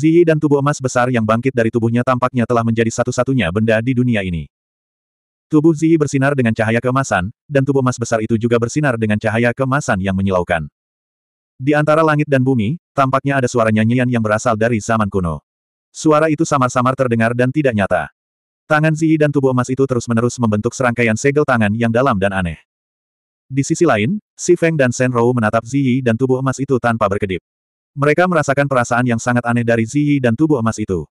Zihi dan tubuh emas besar yang bangkit dari tubuhnya tampaknya telah menjadi satu-satunya benda di dunia ini. Tubuh Zihi bersinar dengan cahaya keemasan, dan tubuh emas besar itu juga bersinar dengan cahaya keemasan yang menyilaukan. Di antara langit dan bumi, tampaknya ada suara nyanyian yang berasal dari zaman kuno. Suara itu samar-samar terdengar dan tidak nyata. Tangan Zihi dan tubuh emas itu terus-menerus membentuk serangkaian segel tangan yang dalam dan aneh. Di sisi lain, Si Feng dan Shen Rou menatap Zihi dan tubuh emas itu tanpa berkedip. Mereka merasakan perasaan yang sangat aneh dari Ziyi dan tubuh emas itu.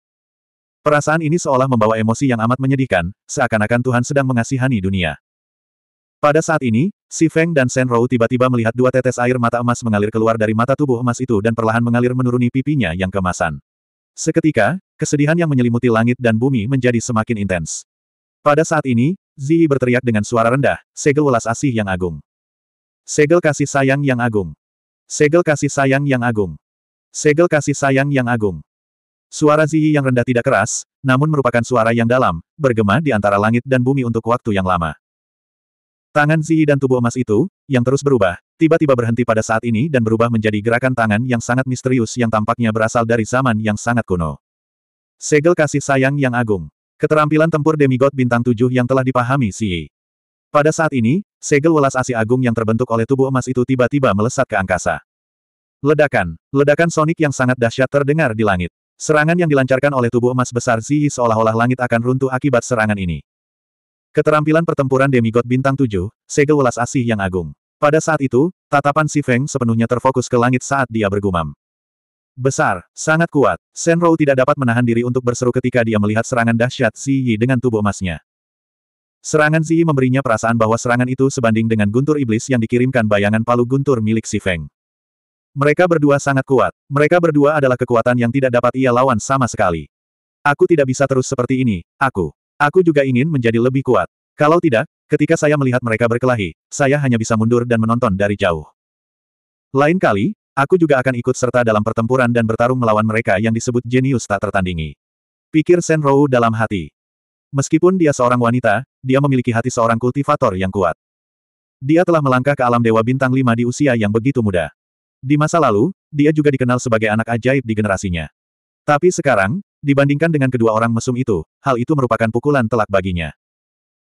Perasaan ini seolah membawa emosi yang amat menyedihkan, seakan-akan Tuhan sedang mengasihani dunia. Pada saat ini, Si Feng dan Shen Rou tiba-tiba melihat dua tetes air mata emas mengalir keluar dari mata tubuh emas itu dan perlahan mengalir menuruni pipinya yang kemasan. Seketika, kesedihan yang menyelimuti langit dan bumi menjadi semakin intens. Pada saat ini, Ziyi berteriak dengan suara rendah, segel welas asih yang agung. Segel kasih sayang yang agung. Segel kasih sayang yang agung. Segel kasih sayang yang agung. Suara Ziyi yang rendah tidak keras, namun merupakan suara yang dalam, bergema di antara langit dan bumi untuk waktu yang lama. Tangan Ziyi dan tubuh emas itu, yang terus berubah, tiba-tiba berhenti pada saat ini dan berubah menjadi gerakan tangan yang sangat misterius yang tampaknya berasal dari zaman yang sangat kuno. Segel kasih sayang yang agung. Keterampilan tempur demigod bintang tujuh yang telah dipahami Ziyi. Pada saat ini, segel welas asih agung yang terbentuk oleh tubuh emas itu tiba-tiba melesat ke angkasa. Ledakan, ledakan sonik yang sangat dahsyat terdengar di langit. Serangan yang dilancarkan oleh tubuh emas besar Ziyi seolah-olah langit akan runtuh akibat serangan ini. Keterampilan pertempuran demigod bintang 7, segel welas asih yang agung. Pada saat itu, tatapan Si Feng sepenuhnya terfokus ke langit saat dia bergumam. Besar, sangat kuat, Rou tidak dapat menahan diri untuk berseru ketika dia melihat serangan dahsyat Ziyi dengan tubuh emasnya. Serangan Ziyi memberinya perasaan bahwa serangan itu sebanding dengan guntur iblis yang dikirimkan bayangan palu guntur milik Si Feng. Mereka berdua sangat kuat. Mereka berdua adalah kekuatan yang tidak dapat ia lawan sama sekali. Aku tidak bisa terus seperti ini, aku. Aku juga ingin menjadi lebih kuat. Kalau tidak, ketika saya melihat mereka berkelahi, saya hanya bisa mundur dan menonton dari jauh. Lain kali, aku juga akan ikut serta dalam pertempuran dan bertarung melawan mereka yang disebut jenius tak tertandingi. Pikir Senrou dalam hati. Meskipun dia seorang wanita, dia memiliki hati seorang kultivator yang kuat. Dia telah melangkah ke alam Dewa Bintang 5 di usia yang begitu muda. Di masa lalu, dia juga dikenal sebagai anak ajaib di generasinya. Tapi sekarang, dibandingkan dengan kedua orang mesum itu, hal itu merupakan pukulan telak baginya.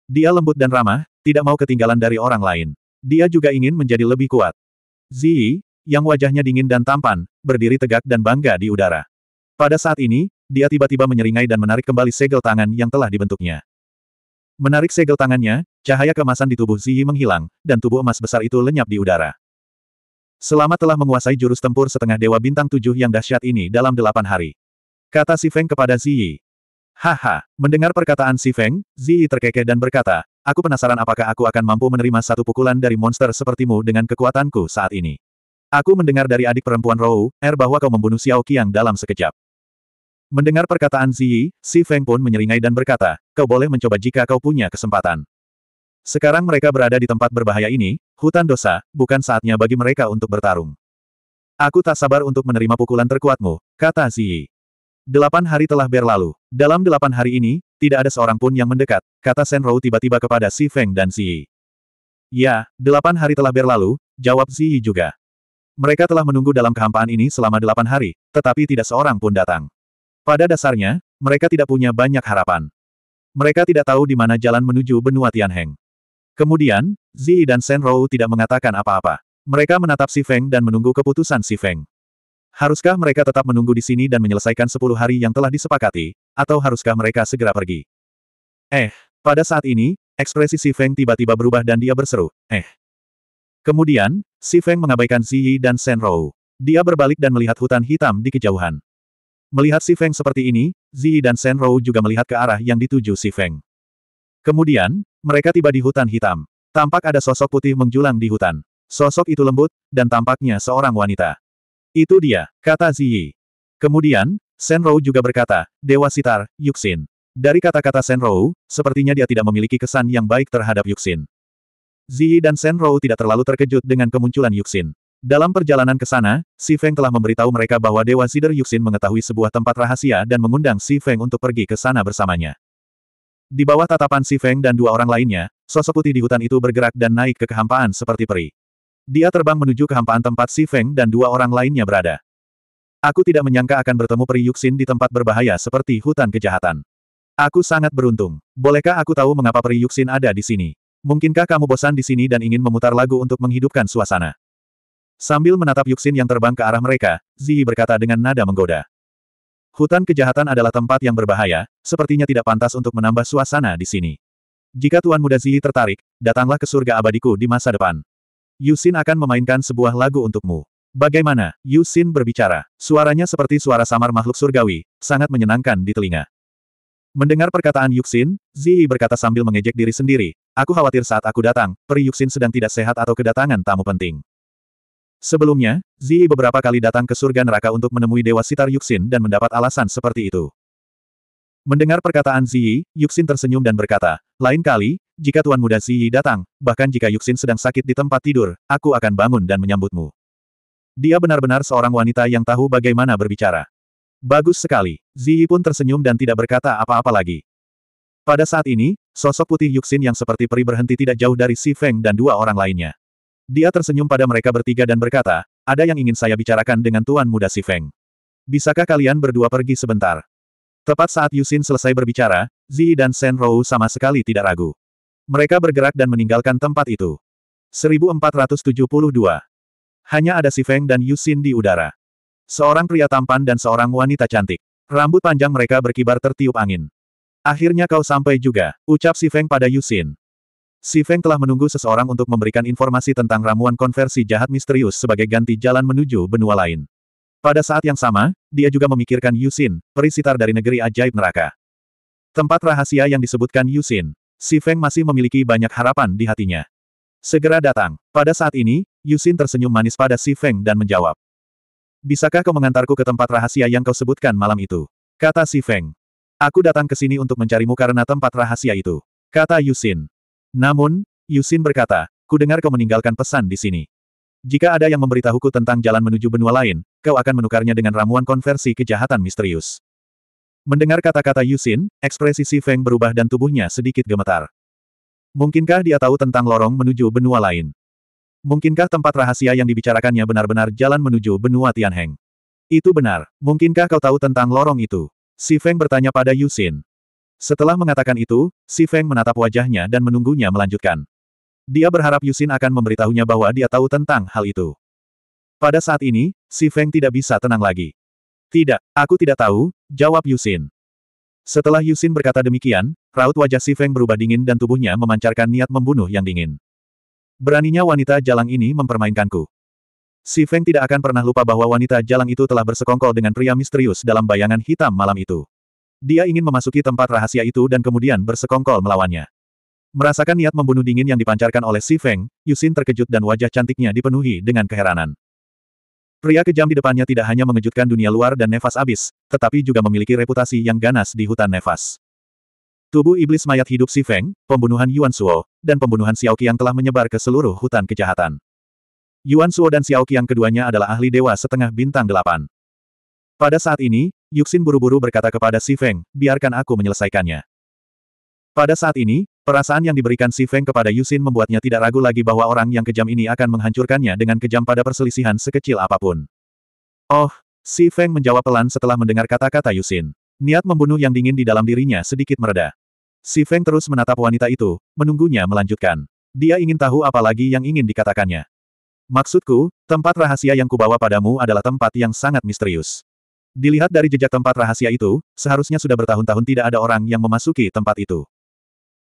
Dia lembut dan ramah, tidak mau ketinggalan dari orang lain. Dia juga ingin menjadi lebih kuat. Ziyi, yang wajahnya dingin dan tampan, berdiri tegak dan bangga di udara. Pada saat ini, dia tiba-tiba menyeringai dan menarik kembali segel tangan yang telah dibentuknya. Menarik segel tangannya, cahaya kemasan di tubuh Ziyi menghilang, dan tubuh emas besar itu lenyap di udara. Selama telah menguasai jurus tempur setengah dewa bintang tujuh yang dahsyat ini dalam delapan hari. Kata Si Feng kepada Zi Yi. Haha, mendengar perkataan Si Feng, Zi Yi terkekeh dan berkata, aku penasaran apakah aku akan mampu menerima satu pukulan dari monster sepertimu dengan kekuatanku saat ini. Aku mendengar dari adik perempuan Rou, Er bahwa kau membunuh Xiao Qiang dalam sekejap. Mendengar perkataan Zi Yi, Si Feng pun menyeringai dan berkata, kau boleh mencoba jika kau punya kesempatan. Sekarang mereka berada di tempat berbahaya ini, Hutan dosa, bukan saatnya bagi mereka untuk bertarung. Aku tak sabar untuk menerima pukulan terkuatmu, kata Ziyi. Delapan hari telah berlalu. Dalam delapan hari ini, tidak ada seorang pun yang mendekat, kata Senrou tiba-tiba kepada Si Feng dan Ziyi. Ya, delapan hari telah berlalu, jawab Ziyi juga. Mereka telah menunggu dalam kehampaan ini selama delapan hari, tetapi tidak seorang pun datang. Pada dasarnya, mereka tidak punya banyak harapan. Mereka tidak tahu di mana jalan menuju benua Tianheng. Kemudian, Zi dan Rou tidak mengatakan apa-apa. Mereka menatap Si Feng dan menunggu keputusan Si Feng. Haruskah mereka tetap menunggu di sini dan menyelesaikan sepuluh hari yang telah disepakati, atau haruskah mereka segera pergi? Eh, pada saat ini, ekspresi Si Feng tiba-tiba berubah dan dia berseru, eh. Kemudian, Si Feng mengabaikan Zi Yi dan Sen Rou. Dia berbalik dan melihat hutan hitam di kejauhan. Melihat Si Feng seperti ini, Zi Yi dan Sen Rou juga melihat ke arah yang dituju Si Feng. Kemudian, mereka tiba di hutan hitam. Tampak ada sosok putih menjulang di hutan. Sosok itu lembut, dan tampaknya seorang wanita. Itu dia, kata Ziyi. Kemudian, Senrou juga berkata, Dewa Sitar, Yuxin. Dari kata-kata Senrou, sepertinya dia tidak memiliki kesan yang baik terhadap Yuxin. Ziyi dan Senrou tidak terlalu terkejut dengan kemunculan Yuxin. Dalam perjalanan ke sana, Si Feng telah memberitahu mereka bahwa Dewa Sider Yuxin mengetahui sebuah tempat rahasia dan mengundang Si Feng untuk pergi ke sana bersamanya. Di bawah tatapan Si Feng dan dua orang lainnya, sosok putih di hutan itu bergerak dan naik ke kehampaan seperti peri. Dia terbang menuju kehampaan tempat Si Feng dan dua orang lainnya berada. Aku tidak menyangka akan bertemu Peri Yuxin di tempat berbahaya seperti hutan kejahatan. Aku sangat beruntung. Bolehkah aku tahu mengapa Peri Yuxin ada di sini? Mungkinkah kamu bosan di sini dan ingin memutar lagu untuk menghidupkan suasana? Sambil menatap Yuxin yang terbang ke arah mereka, Zi berkata dengan nada menggoda. Hutan kejahatan adalah tempat yang berbahaya, sepertinya tidak pantas untuk menambah suasana di sini. Jika Tuan Muda Zili tertarik, datanglah ke surga abadiku di masa depan. Yusin akan memainkan sebuah lagu untukmu. Bagaimana, Yusin berbicara. Suaranya seperti suara samar makhluk surgawi, sangat menyenangkan di telinga. Mendengar perkataan Yuxin, Ziyi berkata sambil mengejek diri sendiri, aku khawatir saat aku datang, peri Yuxin sedang tidak sehat atau kedatangan tamu penting. Sebelumnya, Zii beberapa kali datang ke surga neraka untuk menemui Dewa Sitar Yuxin dan mendapat alasan seperti itu. Mendengar perkataan Zii, Yuxin tersenyum dan berkata, lain kali, jika Tuan Muda Zii datang, bahkan jika Yuxin sedang sakit di tempat tidur, aku akan bangun dan menyambutmu. Dia benar-benar seorang wanita yang tahu bagaimana berbicara. Bagus sekali. Zi pun tersenyum dan tidak berkata apa-apa lagi. Pada saat ini, sosok putih Yuxin yang seperti peri berhenti tidak jauh dari Si Feng dan dua orang lainnya. Dia tersenyum pada mereka bertiga dan berkata, ada yang ingin saya bicarakan dengan Tuan Muda Si Feng. Bisakah kalian berdua pergi sebentar? Tepat saat Yusin selesai berbicara, Zi dan Sen Rou sama sekali tidak ragu. Mereka bergerak dan meninggalkan tempat itu. 1472. Hanya ada Si Feng dan Yusin di udara. Seorang pria tampan dan seorang wanita cantik. Rambut panjang mereka berkibar tertiup angin. Akhirnya kau sampai juga, ucap Si Feng pada Yusin. Si Feng telah menunggu seseorang untuk memberikan informasi tentang ramuan konversi jahat misterius sebagai ganti jalan menuju benua lain. Pada saat yang sama, dia juga memikirkan Yusin, perisitar dari negeri ajaib neraka. Tempat rahasia yang disebutkan Yusin, si Feng masih memiliki banyak harapan di hatinya. Segera datang. Pada saat ini, Yusin tersenyum manis pada si Feng dan menjawab. Bisakah kau mengantarku ke tempat rahasia yang kau sebutkan malam itu? Kata si Feng. Aku datang ke sini untuk mencarimu karena tempat rahasia itu. Kata Yusin. Namun, Yusin berkata, ku dengar kau meninggalkan pesan di sini. Jika ada yang memberitahuku tentang jalan menuju benua lain, kau akan menukarnya dengan ramuan konversi kejahatan misterius. Mendengar kata-kata Yusin, ekspresi Si Feng berubah dan tubuhnya sedikit gemetar. Mungkinkah dia tahu tentang lorong menuju benua lain? Mungkinkah tempat rahasia yang dibicarakannya benar-benar jalan menuju benua Tianheng? Itu benar. Mungkinkah kau tahu tentang lorong itu? Si Feng bertanya pada Yusin. Setelah mengatakan itu, Si Feng menatap wajahnya dan menunggunya melanjutkan. Dia berharap Yusin akan memberitahunya bahwa dia tahu tentang hal itu. Pada saat ini, Si Feng tidak bisa tenang lagi. Tidak, aku tidak tahu, jawab Yusin. Setelah Yusin berkata demikian, raut wajah Si Feng berubah dingin dan tubuhnya memancarkan niat membunuh yang dingin. Beraninya wanita jalang ini mempermainkanku. Si Feng tidak akan pernah lupa bahwa wanita jalang itu telah bersekongkol dengan pria misterius dalam bayangan hitam malam itu. Dia ingin memasuki tempat rahasia itu dan kemudian bersekongkol melawannya. Merasakan niat membunuh dingin yang dipancarkan oleh Si Feng, Yusin terkejut dan wajah cantiknya dipenuhi dengan keheranan. Pria kejam di depannya tidak hanya mengejutkan dunia luar dan nefas abis, tetapi juga memiliki reputasi yang ganas di hutan nefas. Tubuh iblis mayat hidup Si Feng, pembunuhan Yuan Suo, dan pembunuhan Xiao Qiang telah menyebar ke seluruh hutan kejahatan. Yuan Suo dan Xiao Qiang keduanya adalah ahli dewa setengah bintang delapan. Pada saat ini, Yuxin buru-buru berkata kepada Si Feng, biarkan aku menyelesaikannya. Pada saat ini, perasaan yang diberikan Si Feng kepada Yuxin membuatnya tidak ragu lagi bahwa orang yang kejam ini akan menghancurkannya dengan kejam pada perselisihan sekecil apapun. Oh, Si Feng menjawab pelan setelah mendengar kata-kata Yuxin. Niat membunuh yang dingin di dalam dirinya sedikit mereda. Si Feng terus menatap wanita itu, menunggunya melanjutkan. Dia ingin tahu apa lagi yang ingin dikatakannya. Maksudku, tempat rahasia yang kubawa padamu adalah tempat yang sangat misterius. Dilihat dari jejak tempat rahasia itu, seharusnya sudah bertahun-tahun tidak ada orang yang memasuki tempat itu.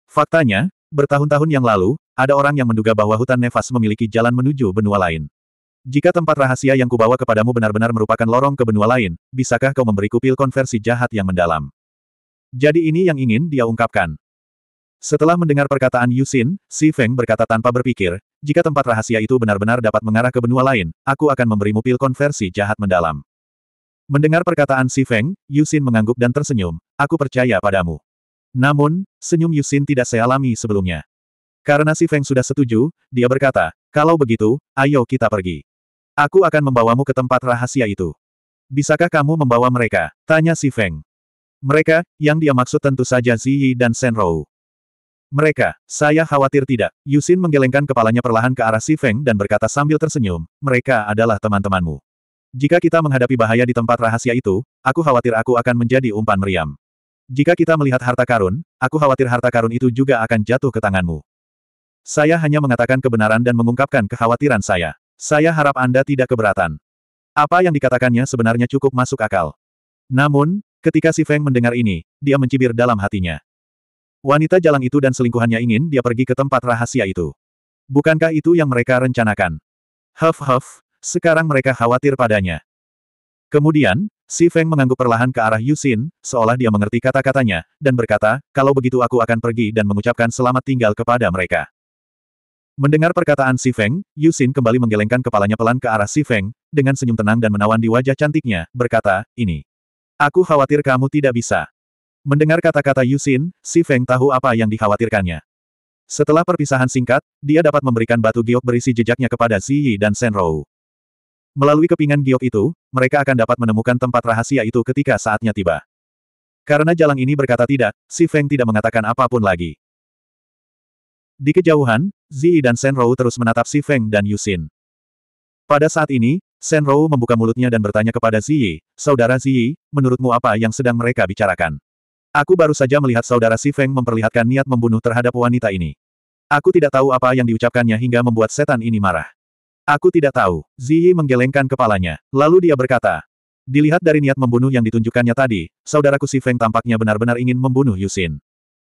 Faktanya, bertahun-tahun yang lalu, ada orang yang menduga bahwa hutan nefas memiliki jalan menuju benua lain. Jika tempat rahasia yang kubawa kepadamu benar-benar merupakan lorong ke benua lain, bisakah kau memberiku pil konversi jahat yang mendalam? Jadi ini yang ingin dia ungkapkan. Setelah mendengar perkataan Yusin, Si Feng berkata tanpa berpikir, jika tempat rahasia itu benar-benar dapat mengarah ke benua lain, aku akan memberimu pil konversi jahat mendalam. Mendengar perkataan Si Feng, Yusin mengangguk dan tersenyum, aku percaya padamu. Namun, senyum Yusin tidak saya alami sebelumnya. Karena Si Feng sudah setuju, dia berkata, kalau begitu, ayo kita pergi. Aku akan membawamu ke tempat rahasia itu. Bisakah kamu membawa mereka? Tanya Si Feng. Mereka, yang dia maksud tentu saja Ziyi dan Rou. Mereka, saya khawatir tidak. Yusin menggelengkan kepalanya perlahan ke arah Si Feng dan berkata sambil tersenyum, mereka adalah teman-temanmu. Jika kita menghadapi bahaya di tempat rahasia itu, aku khawatir aku akan menjadi umpan meriam. Jika kita melihat harta karun, aku khawatir harta karun itu juga akan jatuh ke tanganmu. Saya hanya mengatakan kebenaran dan mengungkapkan kekhawatiran saya. Saya harap Anda tidak keberatan. Apa yang dikatakannya sebenarnya cukup masuk akal. Namun, ketika si Feng mendengar ini, dia mencibir dalam hatinya. Wanita jalan itu dan selingkuhannya ingin dia pergi ke tempat rahasia itu. Bukankah itu yang mereka rencanakan? Huff huff, sekarang mereka khawatir padanya. Kemudian, Si Feng mengangguk perlahan ke arah Yusin, seolah dia mengerti kata-katanya, dan berkata, kalau begitu aku akan pergi dan mengucapkan selamat tinggal kepada mereka. Mendengar perkataan Si Feng, Yusin kembali menggelengkan kepalanya pelan ke arah Si Feng, dengan senyum tenang dan menawan di wajah cantiknya, berkata, ini. Aku khawatir kamu tidak bisa. Mendengar kata-kata Yusin, Si Feng tahu apa yang dikhawatirkannya. Setelah perpisahan singkat, dia dapat memberikan batu giok berisi jejaknya kepada Yi dan Rou. Melalui kepingan giok itu, mereka akan dapat menemukan tempat rahasia itu ketika saatnya tiba. Karena jalan ini berkata tidak, Si Feng tidak mengatakan apapun lagi. Di kejauhan, Zi dan Rou terus menatap Si Feng dan Yusin. Pada saat ini, Rou membuka mulutnya dan bertanya kepada Zi, Saudara Zi, menurutmu apa yang sedang mereka bicarakan? Aku baru saja melihat saudara Si Feng memperlihatkan niat membunuh terhadap wanita ini. Aku tidak tahu apa yang diucapkannya hingga membuat setan ini marah. Aku tidak tahu. Ziyi menggelengkan kepalanya. Lalu dia berkata, Dilihat dari niat membunuh yang ditunjukkannya tadi, saudaraku Si Feng tampaknya benar-benar ingin membunuh Yusin.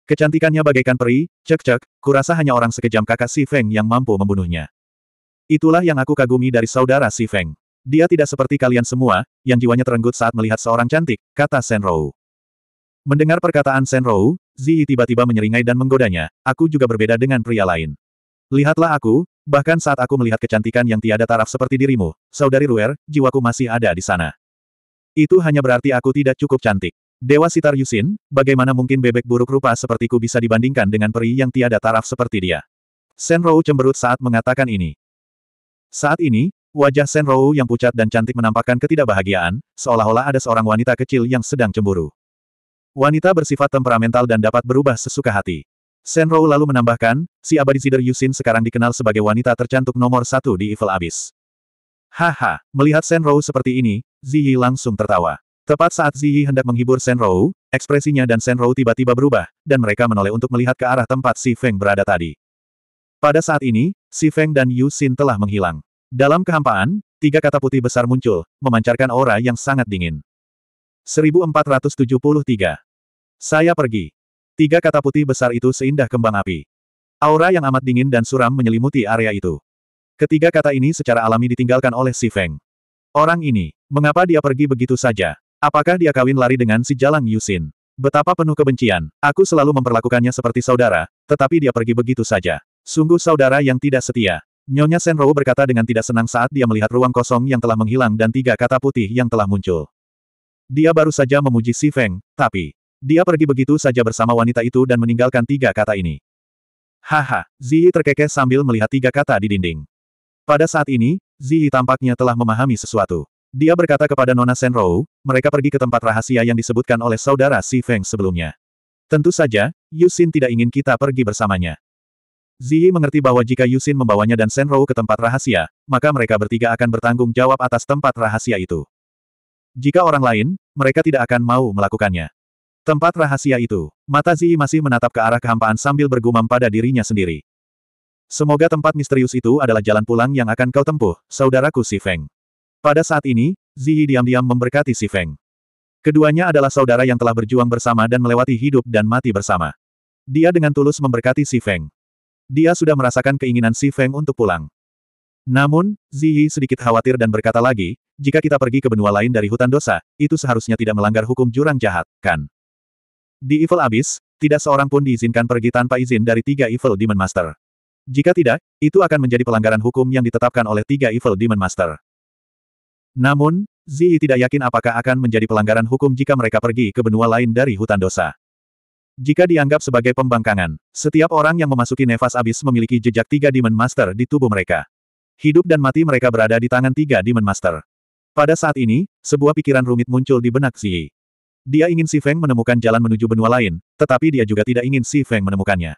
Kecantikannya bagaikan peri, cek-cek, kurasa hanya orang sekejam kakak Si Feng yang mampu membunuhnya. Itulah yang aku kagumi dari saudara Si Feng. Dia tidak seperti kalian semua, yang jiwanya terenggut saat melihat seorang cantik, kata Senrou. Mendengar perkataan Senrou, Ziyi tiba-tiba menyeringai dan menggodanya, aku juga berbeda dengan pria lain. Lihatlah aku, Bahkan saat aku melihat kecantikan yang tiada taraf seperti dirimu, saudari Ruer, jiwaku masih ada di sana. Itu hanya berarti aku tidak cukup cantik. Dewa Sitar Yusin, bagaimana mungkin bebek buruk rupa sepertiku bisa dibandingkan dengan peri yang tiada taraf seperti dia? Senrou cemberut saat mengatakan ini. Saat ini, wajah Senrou yang pucat dan cantik menampakkan ketidakbahagiaan, seolah-olah ada seorang wanita kecil yang sedang cemburu. Wanita bersifat temperamental dan dapat berubah sesuka hati. Senro lalu menambahkan, si abadi Sider Yusin sekarang dikenal sebagai wanita tercantik nomor satu di Evil Abyss. Haha, melihat Senro seperti ini, Ziyi langsung tertawa. Tepat saat Ziyi hendak menghibur Senro, ekspresinya dan Senro tiba-tiba berubah, dan mereka menoleh untuk melihat ke arah tempat Si Feng berada tadi. Pada saat ini, Si Feng dan Yusin telah menghilang. Dalam kehampaan, tiga kata putih besar muncul, memancarkan aura yang sangat dingin. 1473. Saya pergi. Tiga kata putih besar itu seindah kembang api. Aura yang amat dingin dan suram menyelimuti area itu. Ketiga kata ini secara alami ditinggalkan oleh si Feng. Orang ini, mengapa dia pergi begitu saja? Apakah dia kawin lari dengan si Jalang Yusin? Betapa penuh kebencian, aku selalu memperlakukannya seperti saudara, tetapi dia pergi begitu saja. Sungguh saudara yang tidak setia. Nyonya Senro berkata dengan tidak senang saat dia melihat ruang kosong yang telah menghilang dan tiga kata putih yang telah muncul. Dia baru saja memuji Si Feng, tapi dia pergi begitu saja bersama wanita itu dan meninggalkan tiga kata ini. Haha, Ziyi terkekeh sambil melihat tiga kata di dinding. Pada saat ini, Ziyi tampaknya telah memahami sesuatu. Dia berkata kepada Nona Senrou, mereka pergi ke tempat rahasia yang disebutkan oleh saudara Si Feng sebelumnya. Tentu saja, Yusin tidak ingin kita pergi bersamanya. Ziyi mengerti bahwa jika Yusin membawanya dan Senrou ke tempat rahasia, maka mereka bertiga akan bertanggung jawab atas tempat rahasia itu. Jika orang lain, mereka tidak akan mau melakukannya. Tempat rahasia itu, mata Zi masih menatap ke arah kehampaan sambil bergumam pada dirinya sendiri. Semoga tempat misterius itu adalah jalan pulang yang akan kau tempuh, saudaraku Si Feng. Pada saat ini, Zi diam-diam memberkati Si Feng. Keduanya adalah saudara yang telah berjuang bersama dan melewati hidup dan mati bersama. Dia dengan tulus memberkati Si Feng. Dia sudah merasakan keinginan Si Feng untuk pulang. Namun, Ziyi sedikit khawatir dan berkata lagi, jika kita pergi ke benua lain dari hutan dosa, itu seharusnya tidak melanggar hukum jurang jahat, kan? Di Evil Abyss, tidak seorang pun diizinkan pergi tanpa izin dari tiga Evil Demon Master. Jika tidak, itu akan menjadi pelanggaran hukum yang ditetapkan oleh tiga Evil Demon Master. Namun, Zi tidak yakin apakah akan menjadi pelanggaran hukum jika mereka pergi ke benua lain dari hutan dosa. Jika dianggap sebagai pembangkangan, setiap orang yang memasuki nefas abis memiliki jejak tiga Demon Master di tubuh mereka. Hidup dan mati mereka berada di tangan tiga Demon Master. Pada saat ini, sebuah pikiran rumit muncul di benak Zi. Dia ingin Si Feng menemukan jalan menuju benua lain, tetapi dia juga tidak ingin Si Feng menemukannya.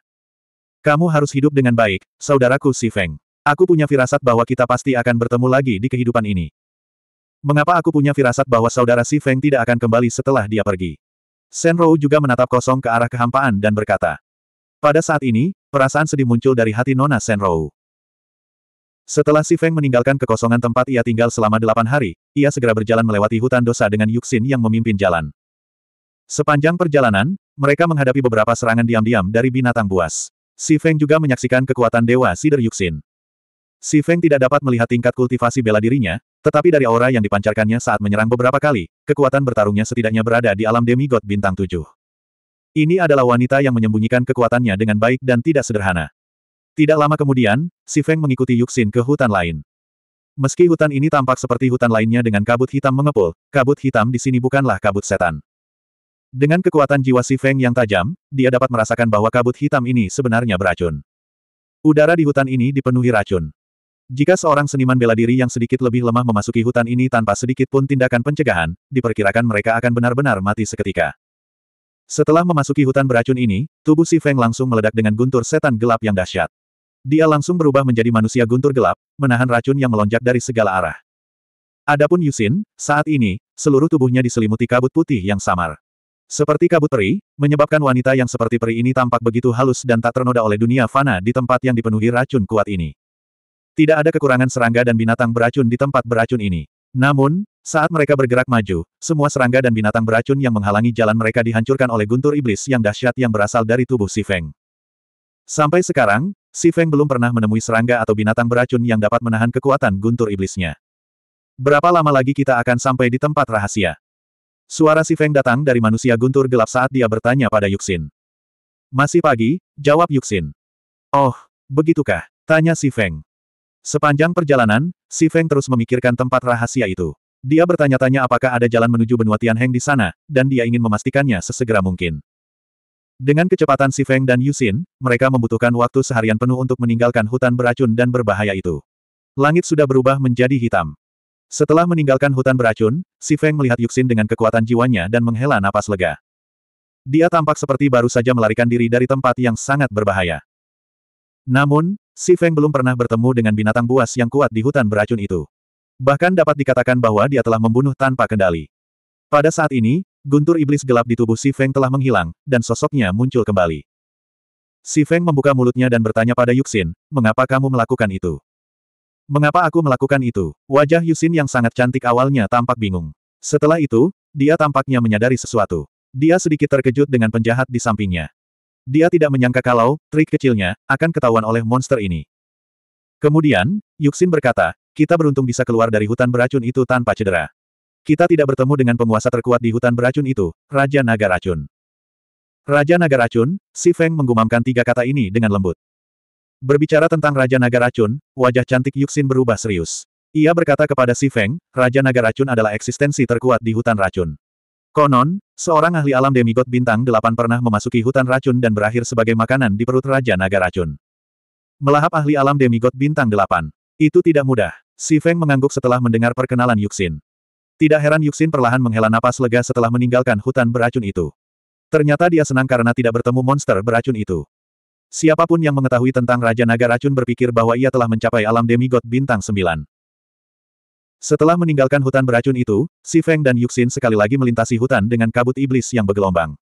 Kamu harus hidup dengan baik, saudaraku Si Feng. Aku punya firasat bahwa kita pasti akan bertemu lagi di kehidupan ini. Mengapa aku punya firasat bahwa saudara Si Feng tidak akan kembali setelah dia pergi? Rou juga menatap kosong ke arah kehampaan dan berkata. Pada saat ini, perasaan sedih muncul dari hati Nona Rou. Setelah Si Feng meninggalkan kekosongan tempat ia tinggal selama delapan hari, ia segera berjalan melewati hutan dosa dengan Yuxin yang memimpin jalan. Sepanjang perjalanan, mereka menghadapi beberapa serangan diam-diam dari binatang buas. Si Feng juga menyaksikan kekuatan Dewa Sider Yuxin. Si Feng tidak dapat melihat tingkat kultivasi bela dirinya, tetapi dari aura yang dipancarkannya saat menyerang beberapa kali, kekuatan bertarungnya setidaknya berada di alam demigod bintang tujuh. Ini adalah wanita yang menyembunyikan kekuatannya dengan baik dan tidak sederhana. Tidak lama kemudian, Si Feng mengikuti Yuxin ke hutan lain. Meski hutan ini tampak seperti hutan lainnya dengan kabut hitam mengepul, kabut hitam di sini bukanlah kabut setan. Dengan kekuatan jiwa si Feng yang tajam, dia dapat merasakan bahwa kabut hitam ini sebenarnya beracun. Udara di hutan ini dipenuhi racun. Jika seorang seniman bela diri yang sedikit lebih lemah memasuki hutan ini tanpa sedikit pun tindakan pencegahan, diperkirakan mereka akan benar-benar mati seketika. Setelah memasuki hutan beracun ini, tubuh si Feng langsung meledak dengan guntur setan gelap yang dahsyat. Dia langsung berubah menjadi manusia guntur gelap, menahan racun yang melonjak dari segala arah. Adapun Yusin, saat ini, seluruh tubuhnya diselimuti kabut putih yang samar. Seperti kabut peri, menyebabkan wanita yang seperti peri ini tampak begitu halus dan tak ternoda oleh dunia fana di tempat yang dipenuhi racun kuat ini. Tidak ada kekurangan serangga dan binatang beracun di tempat beracun ini. Namun, saat mereka bergerak maju, semua serangga dan binatang beracun yang menghalangi jalan mereka dihancurkan oleh guntur iblis yang dahsyat yang berasal dari tubuh Si Feng. Sampai sekarang, Si Feng belum pernah menemui serangga atau binatang beracun yang dapat menahan kekuatan guntur iblisnya. Berapa lama lagi kita akan sampai di tempat rahasia? Suara si Feng datang dari manusia guntur gelap saat dia bertanya pada Yuxin. Masih pagi, jawab Yuxin. Oh, begitukah? Tanya si Feng. Sepanjang perjalanan, si Feng terus memikirkan tempat rahasia itu. Dia bertanya-tanya apakah ada jalan menuju benua Tianheng di sana, dan dia ingin memastikannya sesegera mungkin. Dengan kecepatan si Feng dan Yuxin, mereka membutuhkan waktu seharian penuh untuk meninggalkan hutan beracun dan berbahaya itu. Langit sudah berubah menjadi hitam. Setelah meninggalkan hutan beracun, Si Feng melihat Yuxin dengan kekuatan jiwanya dan menghela napas lega. Dia tampak seperti baru saja melarikan diri dari tempat yang sangat berbahaya. Namun, Si Feng belum pernah bertemu dengan binatang buas yang kuat di hutan beracun itu. Bahkan dapat dikatakan bahwa dia telah membunuh tanpa kendali. Pada saat ini, guntur iblis gelap di tubuh Si Feng telah menghilang, dan sosoknya muncul kembali. Si Feng membuka mulutnya dan bertanya pada Yuxin, mengapa kamu melakukan itu? Mengapa aku melakukan itu? Wajah Yusin yang sangat cantik awalnya tampak bingung. Setelah itu, dia tampaknya menyadari sesuatu. Dia sedikit terkejut dengan penjahat di sampingnya. Dia tidak menyangka kalau, trik kecilnya, akan ketahuan oleh monster ini. Kemudian, Yuxin berkata, kita beruntung bisa keluar dari hutan beracun itu tanpa cedera. Kita tidak bertemu dengan penguasa terkuat di hutan beracun itu, Raja Naga Racun. Raja Naga Racun, Si Feng menggumamkan tiga kata ini dengan lembut. Berbicara tentang Raja Naga Racun, wajah cantik Yuxin berubah serius. Ia berkata kepada Si Feng, Raja Naga Racun adalah eksistensi terkuat di hutan racun. Konon, seorang ahli alam demigod bintang delapan pernah memasuki hutan racun dan berakhir sebagai makanan di perut Raja Naga Racun. Melahap ahli alam demigod bintang delapan. Itu tidak mudah. Si Feng mengangguk setelah mendengar perkenalan Yuxin. Tidak heran Yuxin perlahan menghela napas lega setelah meninggalkan hutan beracun itu. Ternyata dia senang karena tidak bertemu monster beracun itu. Siapapun yang mengetahui tentang Raja Naga Racun berpikir bahwa ia telah mencapai alam demigod bintang sembilan. Setelah meninggalkan hutan beracun itu, Si Feng dan Yuxin sekali lagi melintasi hutan dengan kabut iblis yang bergelombang.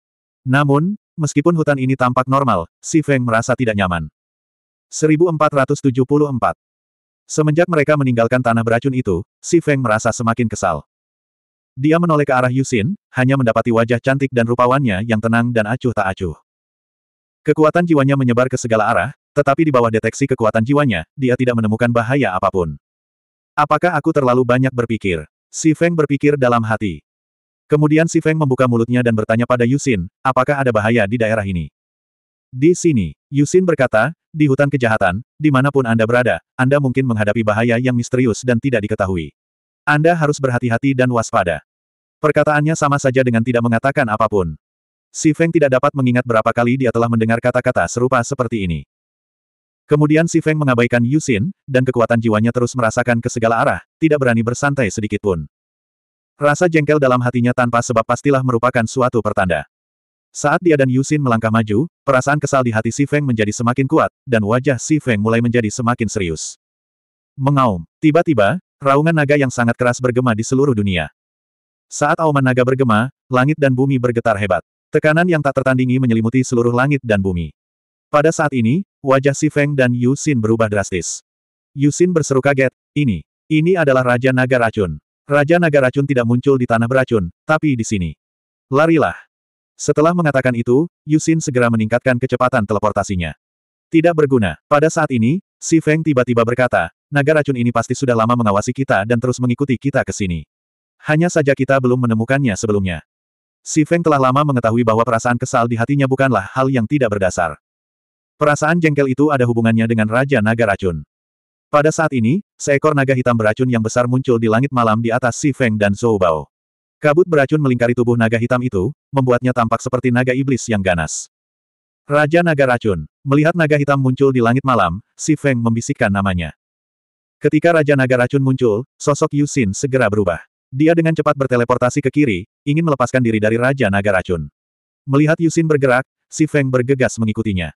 Namun, meskipun hutan ini tampak normal, Si Feng merasa tidak nyaman. 1474 Semenjak mereka meninggalkan tanah beracun itu, Si Feng merasa semakin kesal. Dia menoleh ke arah Yuxin, hanya mendapati wajah cantik dan rupawannya yang tenang dan acuh tak acuh. Kekuatan jiwanya menyebar ke segala arah, tetapi di bawah deteksi kekuatan jiwanya, dia tidak menemukan bahaya apapun. Apakah aku terlalu banyak berpikir? Si Feng berpikir dalam hati. Kemudian si Feng membuka mulutnya dan bertanya pada Yusin, apakah ada bahaya di daerah ini? Di sini, Yusin berkata, di hutan kejahatan, dimanapun Anda berada, Anda mungkin menghadapi bahaya yang misterius dan tidak diketahui. Anda harus berhati-hati dan waspada. Perkataannya sama saja dengan tidak mengatakan apapun. Si Feng tidak dapat mengingat berapa kali dia telah mendengar kata-kata serupa seperti ini. Kemudian Si Feng mengabaikan Yusin, dan kekuatan jiwanya terus merasakan ke segala arah, tidak berani bersantai sedikitpun. Rasa jengkel dalam hatinya tanpa sebab pastilah merupakan suatu pertanda. Saat dia dan Yusin melangkah maju, perasaan kesal di hati Si Feng menjadi semakin kuat, dan wajah Si Feng mulai menjadi semakin serius. Mengaum. Tiba-tiba, raungan naga yang sangat keras bergema di seluruh dunia. Saat auman naga bergema, langit dan bumi bergetar hebat. Tekanan yang tak tertandingi menyelimuti seluruh langit dan bumi. Pada saat ini, wajah Si Feng dan Yu Xin berubah drastis. Yu Xin berseru kaget, ini, ini adalah Raja Naga Racun. Raja Naga Racun tidak muncul di tanah beracun, tapi di sini. Larilah. Setelah mengatakan itu, Yu Xin segera meningkatkan kecepatan teleportasinya. Tidak berguna. Pada saat ini, Si Feng tiba-tiba berkata, naga racun ini pasti sudah lama mengawasi kita dan terus mengikuti kita ke sini. Hanya saja kita belum menemukannya sebelumnya. Si Feng telah lama mengetahui bahwa perasaan kesal di hatinya bukanlah hal yang tidak berdasar. Perasaan jengkel itu ada hubungannya dengan Raja Naga Racun. Pada saat ini, seekor naga hitam beracun yang besar muncul di langit malam di atas Si Feng dan Zhou Bao. Kabut beracun melingkari tubuh naga hitam itu, membuatnya tampak seperti naga iblis yang ganas. Raja Naga Racun. Melihat naga hitam muncul di langit malam, Si Feng membisikkan namanya. Ketika Raja Naga Racun muncul, sosok Yu Xin segera berubah. Dia dengan cepat berteleportasi ke kiri, ingin melepaskan diri dari Raja Naga Racun. Melihat Yusin bergerak, si Feng bergegas mengikutinya.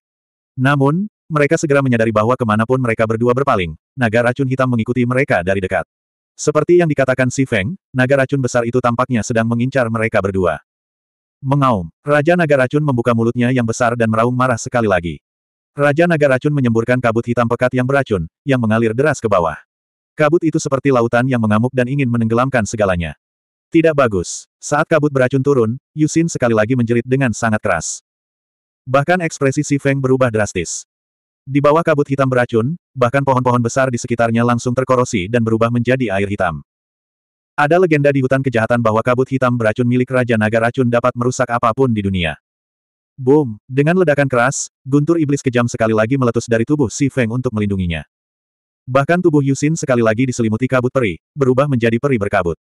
Namun, mereka segera menyadari bahwa kemanapun mereka berdua berpaling, naga racun hitam mengikuti mereka dari dekat. Seperti yang dikatakan si Feng, naga racun besar itu tampaknya sedang mengincar mereka berdua. Mengaum, Raja Naga Racun membuka mulutnya yang besar dan meraung marah sekali lagi. Raja Naga Racun menyemburkan kabut hitam pekat yang beracun, yang mengalir deras ke bawah. Kabut itu seperti lautan yang mengamuk dan ingin menenggelamkan segalanya. Tidak bagus. Saat kabut beracun turun, Yusin sekali lagi menjerit dengan sangat keras. Bahkan ekspresi Si Feng berubah drastis. Di bawah kabut hitam beracun, bahkan pohon-pohon besar di sekitarnya langsung terkorosi dan berubah menjadi air hitam. Ada legenda di hutan kejahatan bahwa kabut hitam beracun milik Raja Naga Racun dapat merusak apapun di dunia. Boom! Dengan ledakan keras, guntur iblis kejam sekali lagi meletus dari tubuh Si Feng untuk melindunginya. Bahkan tubuh Yusin sekali lagi diselimuti kabut peri, berubah menjadi peri berkabut.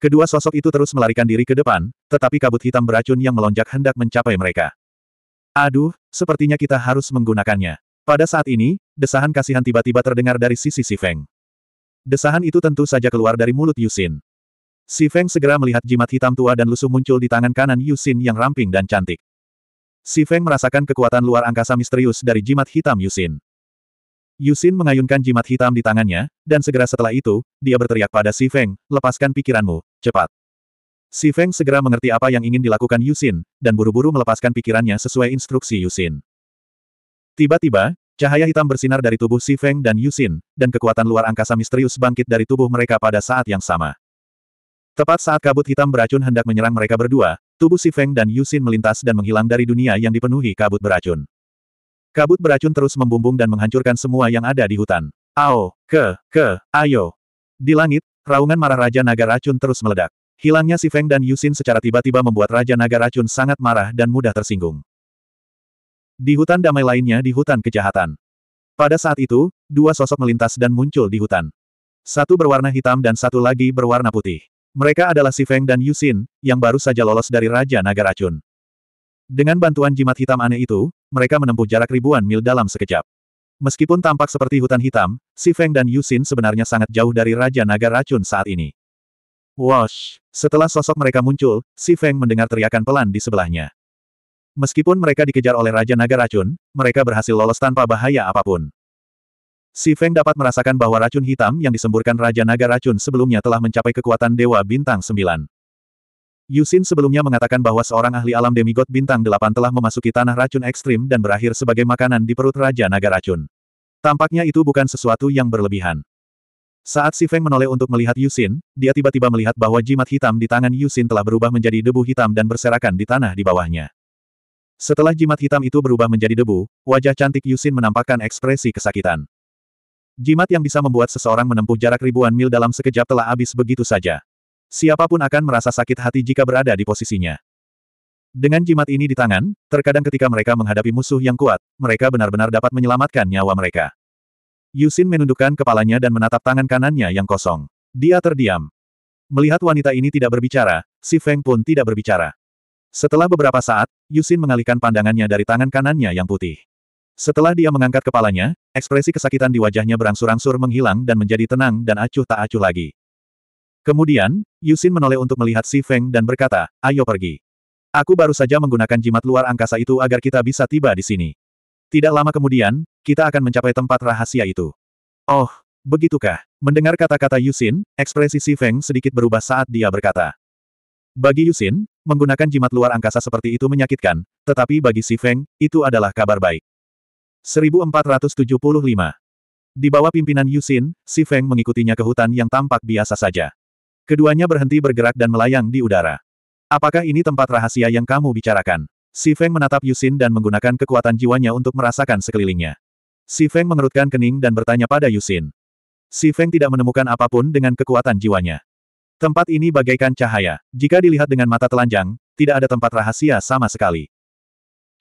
Kedua sosok itu terus melarikan diri ke depan, tetapi kabut hitam beracun yang melonjak hendak mencapai mereka. Aduh, sepertinya kita harus menggunakannya. Pada saat ini, desahan kasihan tiba-tiba terdengar dari sisi Si Feng. Desahan itu tentu saja keluar dari mulut Yusin. Si Feng segera melihat jimat hitam tua dan lusuh muncul di tangan kanan Yusin yang ramping dan cantik. Si Feng merasakan kekuatan luar angkasa misterius dari jimat hitam Yusin. Yusin mengayunkan jimat hitam di tangannya, dan segera setelah itu, dia berteriak pada Si Feng, lepaskan pikiranmu, cepat. Si Feng segera mengerti apa yang ingin dilakukan Yusin, dan buru-buru melepaskan pikirannya sesuai instruksi Yusin. Tiba-tiba, cahaya hitam bersinar dari tubuh Si Feng dan Yusin, dan kekuatan luar angkasa misterius bangkit dari tubuh mereka pada saat yang sama. Tepat saat kabut hitam beracun hendak menyerang mereka berdua, tubuh Si Feng dan Yusin melintas dan menghilang dari dunia yang dipenuhi kabut beracun. Kabut beracun terus membumbung dan menghancurkan semua yang ada di hutan. Ao, ke, ke, ayo. Di langit, raungan marah Raja Naga Racun terus meledak. Hilangnya si Feng dan Yusin secara tiba-tiba membuat Raja Naga Racun sangat marah dan mudah tersinggung. Di hutan damai lainnya di hutan kejahatan. Pada saat itu, dua sosok melintas dan muncul di hutan. Satu berwarna hitam dan satu lagi berwarna putih. Mereka adalah Si Feng dan Yusin, yang baru saja lolos dari Raja Naga Racun. Dengan bantuan jimat hitam aneh itu, mereka menempuh jarak ribuan mil dalam sekejap. Meskipun tampak seperti hutan hitam, Si Feng dan Yusin sebenarnya sangat jauh dari Raja Naga Racun saat ini. Wash! Setelah sosok mereka muncul, Si Feng mendengar teriakan pelan di sebelahnya. Meskipun mereka dikejar oleh Raja Naga Racun, mereka berhasil lolos tanpa bahaya apapun. Si Feng dapat merasakan bahwa racun hitam yang disemburkan Raja Naga Racun sebelumnya telah mencapai kekuatan Dewa Bintang 9. Yusin sebelumnya mengatakan bahwa seorang ahli alam demigod bintang delapan telah memasuki tanah racun ekstrim dan berakhir sebagai makanan di perut Raja Naga Racun. Tampaknya itu bukan sesuatu yang berlebihan. Saat Si Feng menoleh untuk melihat Yusin, dia tiba-tiba melihat bahwa jimat hitam di tangan Yusin telah berubah menjadi debu hitam dan berserakan di tanah di bawahnya. Setelah jimat hitam itu berubah menjadi debu, wajah cantik Yusin menampakkan ekspresi kesakitan. Jimat yang bisa membuat seseorang menempuh jarak ribuan mil dalam sekejap telah habis begitu saja. Siapapun akan merasa sakit hati jika berada di posisinya. Dengan jimat ini di tangan, terkadang ketika mereka menghadapi musuh yang kuat, mereka benar-benar dapat menyelamatkan nyawa mereka. Yusin menundukkan kepalanya dan menatap tangan kanannya yang kosong. Dia terdiam. Melihat wanita ini tidak berbicara, si Feng pun tidak berbicara. Setelah beberapa saat, Yusin mengalihkan pandangannya dari tangan kanannya yang putih. Setelah dia mengangkat kepalanya, ekspresi kesakitan di wajahnya berangsur-angsur menghilang dan menjadi tenang dan acuh tak acuh lagi. Kemudian, Yusin menoleh untuk melihat Si Feng dan berkata, ayo pergi. Aku baru saja menggunakan jimat luar angkasa itu agar kita bisa tiba di sini. Tidak lama kemudian, kita akan mencapai tempat rahasia itu. Oh, begitukah? Mendengar kata-kata Yusin, ekspresi Si Feng sedikit berubah saat dia berkata. Bagi Yusin, menggunakan jimat luar angkasa seperti itu menyakitkan, tetapi bagi Si Feng, itu adalah kabar baik. 1475 Di bawah pimpinan Yusin, Si Feng mengikutinya ke hutan yang tampak biasa saja. Keduanya berhenti bergerak dan melayang di udara. Apakah ini tempat rahasia yang kamu bicarakan? Si Feng menatap Yusin dan menggunakan kekuatan jiwanya untuk merasakan sekelilingnya. Si Feng mengerutkan kening dan bertanya pada Yusin. Si Feng tidak menemukan apapun dengan kekuatan jiwanya. Tempat ini bagaikan cahaya. Jika dilihat dengan mata telanjang, tidak ada tempat rahasia sama sekali.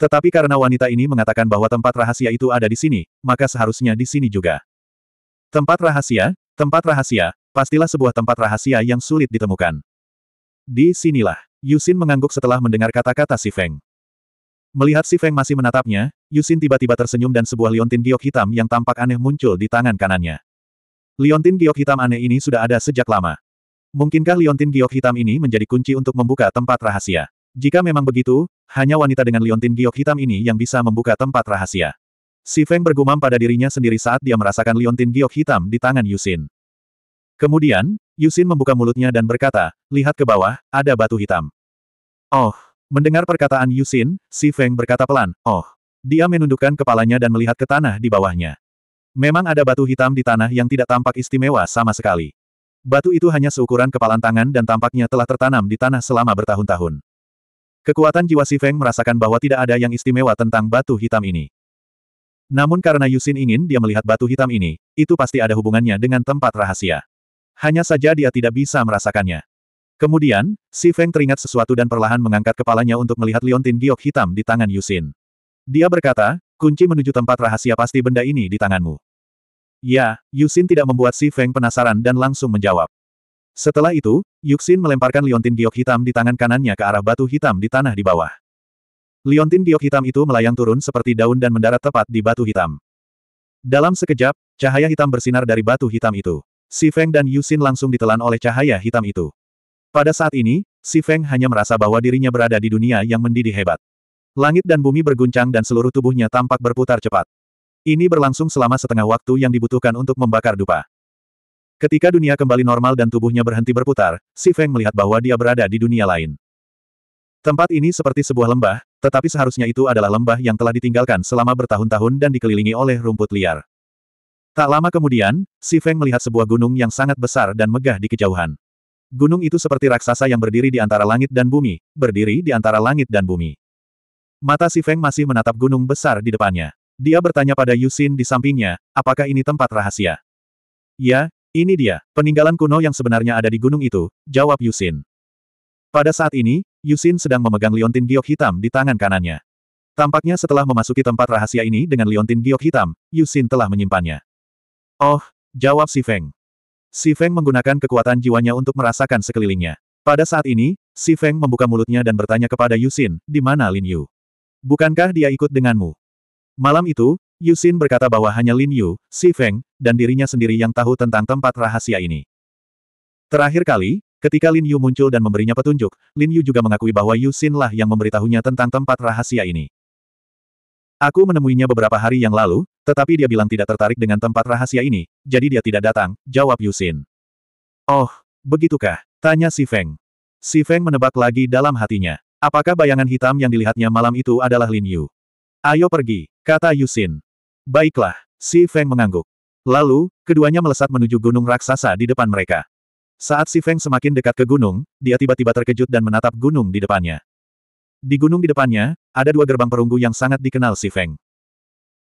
Tetapi karena wanita ini mengatakan bahwa tempat rahasia itu ada di sini, maka seharusnya di sini juga. Tempat rahasia, tempat rahasia, pastilah sebuah tempat rahasia yang sulit ditemukan. Di sinilah, Yusin mengangguk setelah mendengar kata-kata si Feng. Melihat si Feng masih menatapnya, Yusin tiba-tiba tersenyum dan sebuah liontin giok hitam yang tampak aneh muncul di tangan kanannya. Liontin giok hitam aneh ini sudah ada sejak lama. Mungkinkah liontin giok hitam ini menjadi kunci untuk membuka tempat rahasia? Jika memang begitu, hanya wanita dengan liontin giok hitam ini yang bisa membuka tempat rahasia. Si Feng bergumam pada dirinya sendiri saat dia merasakan liontin giok hitam di tangan Yusin. Kemudian, Yusin membuka mulutnya dan berkata, lihat ke bawah, ada batu hitam. Oh, mendengar perkataan Yusin, Si Feng berkata pelan, oh. Dia menundukkan kepalanya dan melihat ke tanah di bawahnya. Memang ada batu hitam di tanah yang tidak tampak istimewa sama sekali. Batu itu hanya seukuran kepalan tangan dan tampaknya telah tertanam di tanah selama bertahun-tahun. Kekuatan jiwa Si Feng merasakan bahwa tidak ada yang istimewa tentang batu hitam ini. Namun karena Yusin ingin dia melihat batu hitam ini, itu pasti ada hubungannya dengan tempat rahasia. Hanya saja dia tidak bisa merasakannya. Kemudian, Si Feng teringat sesuatu dan perlahan mengangkat kepalanya untuk melihat liontin giok hitam di tangan Yusin. Dia berkata, kunci menuju tempat rahasia pasti benda ini di tanganmu. Ya, Yusin tidak membuat Si Feng penasaran dan langsung menjawab. Setelah itu, Yuxin melemparkan liontin giok hitam di tangan kanannya ke arah batu hitam di tanah di bawah. Liontin giok hitam itu melayang turun seperti daun dan mendarat tepat di batu hitam. Dalam sekejap, cahaya hitam bersinar dari batu hitam itu. Si Feng dan Yusin langsung ditelan oleh cahaya hitam itu. Pada saat ini, Si Feng hanya merasa bahwa dirinya berada di dunia yang mendidih hebat. Langit dan bumi berguncang dan seluruh tubuhnya tampak berputar cepat. Ini berlangsung selama setengah waktu yang dibutuhkan untuk membakar dupa. Ketika dunia kembali normal dan tubuhnya berhenti berputar, Si Feng melihat bahwa dia berada di dunia lain. Tempat ini seperti sebuah lembah, tetapi seharusnya itu adalah lembah yang telah ditinggalkan selama bertahun-tahun dan dikelilingi oleh rumput liar. Tak lama kemudian, Si Feng melihat sebuah gunung yang sangat besar dan megah di kejauhan. Gunung itu seperti raksasa yang berdiri di antara langit dan bumi, berdiri di antara langit dan bumi. Mata Si Feng masih menatap gunung besar di depannya. Dia bertanya pada Yusin di sampingnya, apakah ini tempat rahasia? Ya, ini dia, peninggalan kuno yang sebenarnya ada di gunung itu, jawab Yusin. Pada saat ini, Yusin sedang memegang liontin giok hitam di tangan kanannya. Tampaknya setelah memasuki tempat rahasia ini dengan liontin giok hitam, Yusin telah menyimpannya. Oh, jawab Si Feng. Si Feng menggunakan kekuatan jiwanya untuk merasakan sekelilingnya. Pada saat ini, Si Feng membuka mulutnya dan bertanya kepada Yusin, di mana Lin Yu? Bukankah dia ikut denganmu? Malam itu, Yusin berkata bahwa hanya Lin Yu, Si Feng, dan dirinya sendiri yang tahu tentang tempat rahasia ini. Terakhir kali, ketika Lin Yu muncul dan memberinya petunjuk, Lin Yu juga mengakui bahwa Yusin lah yang memberitahunya tentang tempat rahasia ini. Aku menemuinya beberapa hari yang lalu, tetapi dia bilang tidak tertarik dengan tempat rahasia ini, jadi dia tidak datang, jawab Yusin. Oh, begitukah? Tanya Si Feng. Si Feng menebak lagi dalam hatinya. Apakah bayangan hitam yang dilihatnya malam itu adalah Lin Yu? Ayo pergi, kata Yusin. Baiklah, Si Feng mengangguk. Lalu, keduanya melesat menuju gunung raksasa di depan mereka. Saat Si Feng semakin dekat ke gunung, dia tiba-tiba terkejut dan menatap gunung di depannya. Di gunung di depannya, ada dua gerbang perunggu yang sangat dikenal si Feng.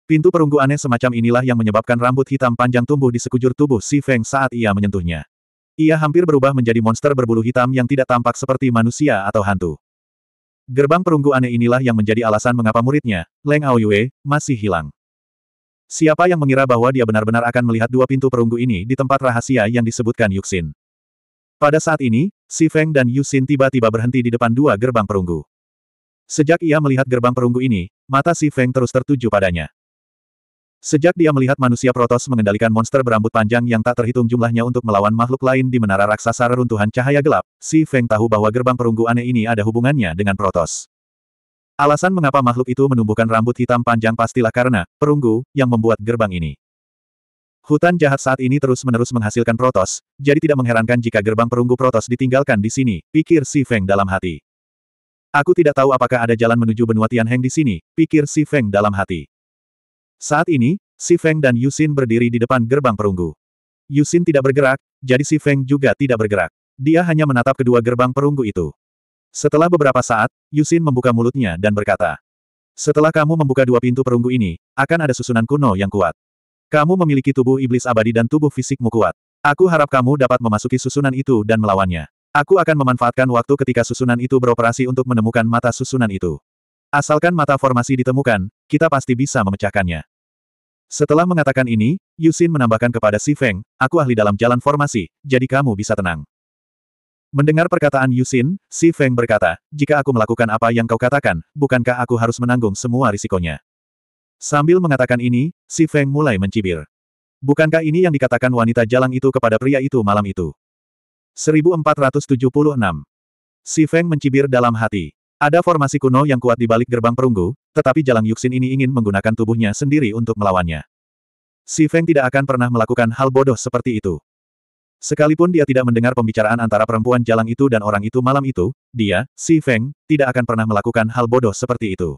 Pintu perunggu aneh semacam inilah yang menyebabkan rambut hitam panjang tumbuh di sekujur tubuh si Feng saat ia menyentuhnya. Ia hampir berubah menjadi monster berbulu hitam yang tidak tampak seperti manusia atau hantu. Gerbang perunggu aneh inilah yang menjadi alasan mengapa muridnya, Leng Aoyue, masih hilang. Siapa yang mengira bahwa dia benar-benar akan melihat dua pintu perunggu ini di tempat rahasia yang disebutkan Yuxin. Pada saat ini, Si Feng dan Yuxin tiba-tiba berhenti di depan dua gerbang perunggu. Sejak ia melihat gerbang perunggu ini, mata si Feng terus tertuju padanya. Sejak dia melihat manusia Protos mengendalikan monster berambut panjang yang tak terhitung jumlahnya untuk melawan makhluk lain di menara raksasa reruntuhan cahaya gelap, si Feng tahu bahwa gerbang perunggu aneh ini ada hubungannya dengan Protos. Alasan mengapa makhluk itu menumbuhkan rambut hitam panjang pastilah karena, perunggu, yang membuat gerbang ini. Hutan jahat saat ini terus-menerus menghasilkan protos, jadi tidak mengherankan jika gerbang perunggu protos ditinggalkan di sini, pikir Si Feng dalam hati. Aku tidak tahu apakah ada jalan menuju benua Tianheng di sini, pikir Si Feng dalam hati. Saat ini, Si Feng dan Yusin berdiri di depan gerbang perunggu. Yusin tidak bergerak, jadi Si Feng juga tidak bergerak. Dia hanya menatap kedua gerbang perunggu itu. Setelah beberapa saat, Yusin membuka mulutnya dan berkata, Setelah kamu membuka dua pintu perunggu ini, akan ada susunan kuno yang kuat. Kamu memiliki tubuh iblis abadi dan tubuh fisikmu kuat. Aku harap kamu dapat memasuki susunan itu dan melawannya. Aku akan memanfaatkan waktu ketika susunan itu beroperasi untuk menemukan mata susunan itu. Asalkan mata formasi ditemukan, kita pasti bisa memecahkannya. Setelah mengatakan ini, Yusin menambahkan kepada Si Feng, aku ahli dalam jalan formasi, jadi kamu bisa tenang. Mendengar perkataan Yusin, Si Feng berkata, jika aku melakukan apa yang kau katakan, bukankah aku harus menanggung semua risikonya? Sambil mengatakan ini, Si Feng mulai mencibir. Bukankah ini yang dikatakan wanita jalang itu kepada pria itu malam itu? 1476. Si Feng mencibir dalam hati. Ada formasi kuno yang kuat di balik gerbang perunggu, tetapi Jalang Yuxin ini ingin menggunakan tubuhnya sendiri untuk melawannya. Si Feng tidak akan pernah melakukan hal bodoh seperti itu. Sekalipun dia tidak mendengar pembicaraan antara perempuan Jalang itu dan orang itu malam itu, dia, Si Feng, tidak akan pernah melakukan hal bodoh seperti itu.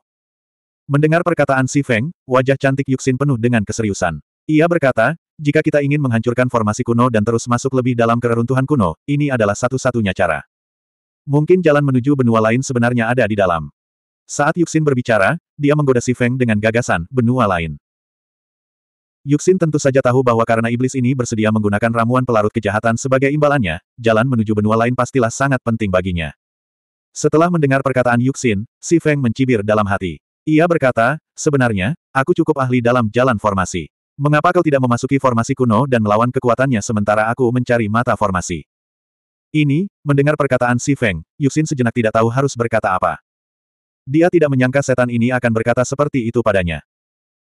Mendengar perkataan Si Feng, wajah cantik Yuxin penuh dengan keseriusan. Ia berkata, jika kita ingin menghancurkan formasi kuno dan terus masuk lebih dalam keruntuhan kuno, ini adalah satu-satunya cara. Mungkin jalan menuju benua lain sebenarnya ada di dalam. Saat Yuxin berbicara, dia menggoda Si Feng dengan gagasan benua lain. Yuxin tentu saja tahu bahwa karena iblis ini bersedia menggunakan ramuan pelarut kejahatan sebagai imbalannya, jalan menuju benua lain pastilah sangat penting baginya. Setelah mendengar perkataan Yuxin, Si Feng mencibir dalam hati. Ia berkata, sebenarnya, aku cukup ahli dalam jalan formasi. Mengapa kau tidak memasuki formasi kuno dan melawan kekuatannya sementara aku mencari mata formasi? Ini, mendengar perkataan Si Feng, Yuxin sejenak tidak tahu harus berkata apa. Dia tidak menyangka setan ini akan berkata seperti itu padanya.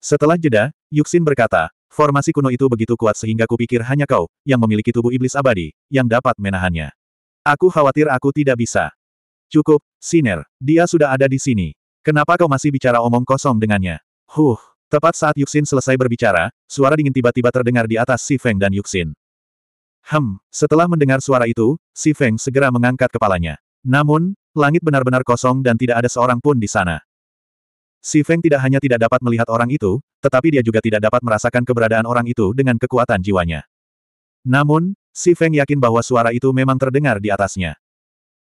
Setelah jeda, Yuxin berkata, formasi kuno itu begitu kuat sehingga kupikir hanya kau, yang memiliki tubuh iblis abadi, yang dapat menahannya. Aku khawatir aku tidak bisa. Cukup, Siner, dia sudah ada di sini. Kenapa kau masih bicara omong kosong dengannya? Huh. Tepat saat Yuxin selesai berbicara, suara dingin tiba-tiba terdengar di atas Si Feng dan Yuxin. Hem, setelah mendengar suara itu, Si Feng segera mengangkat kepalanya. Namun, langit benar-benar kosong dan tidak ada seorang pun di sana. Si Feng tidak hanya tidak dapat melihat orang itu, tetapi dia juga tidak dapat merasakan keberadaan orang itu dengan kekuatan jiwanya. Namun, Si Feng yakin bahwa suara itu memang terdengar di atasnya.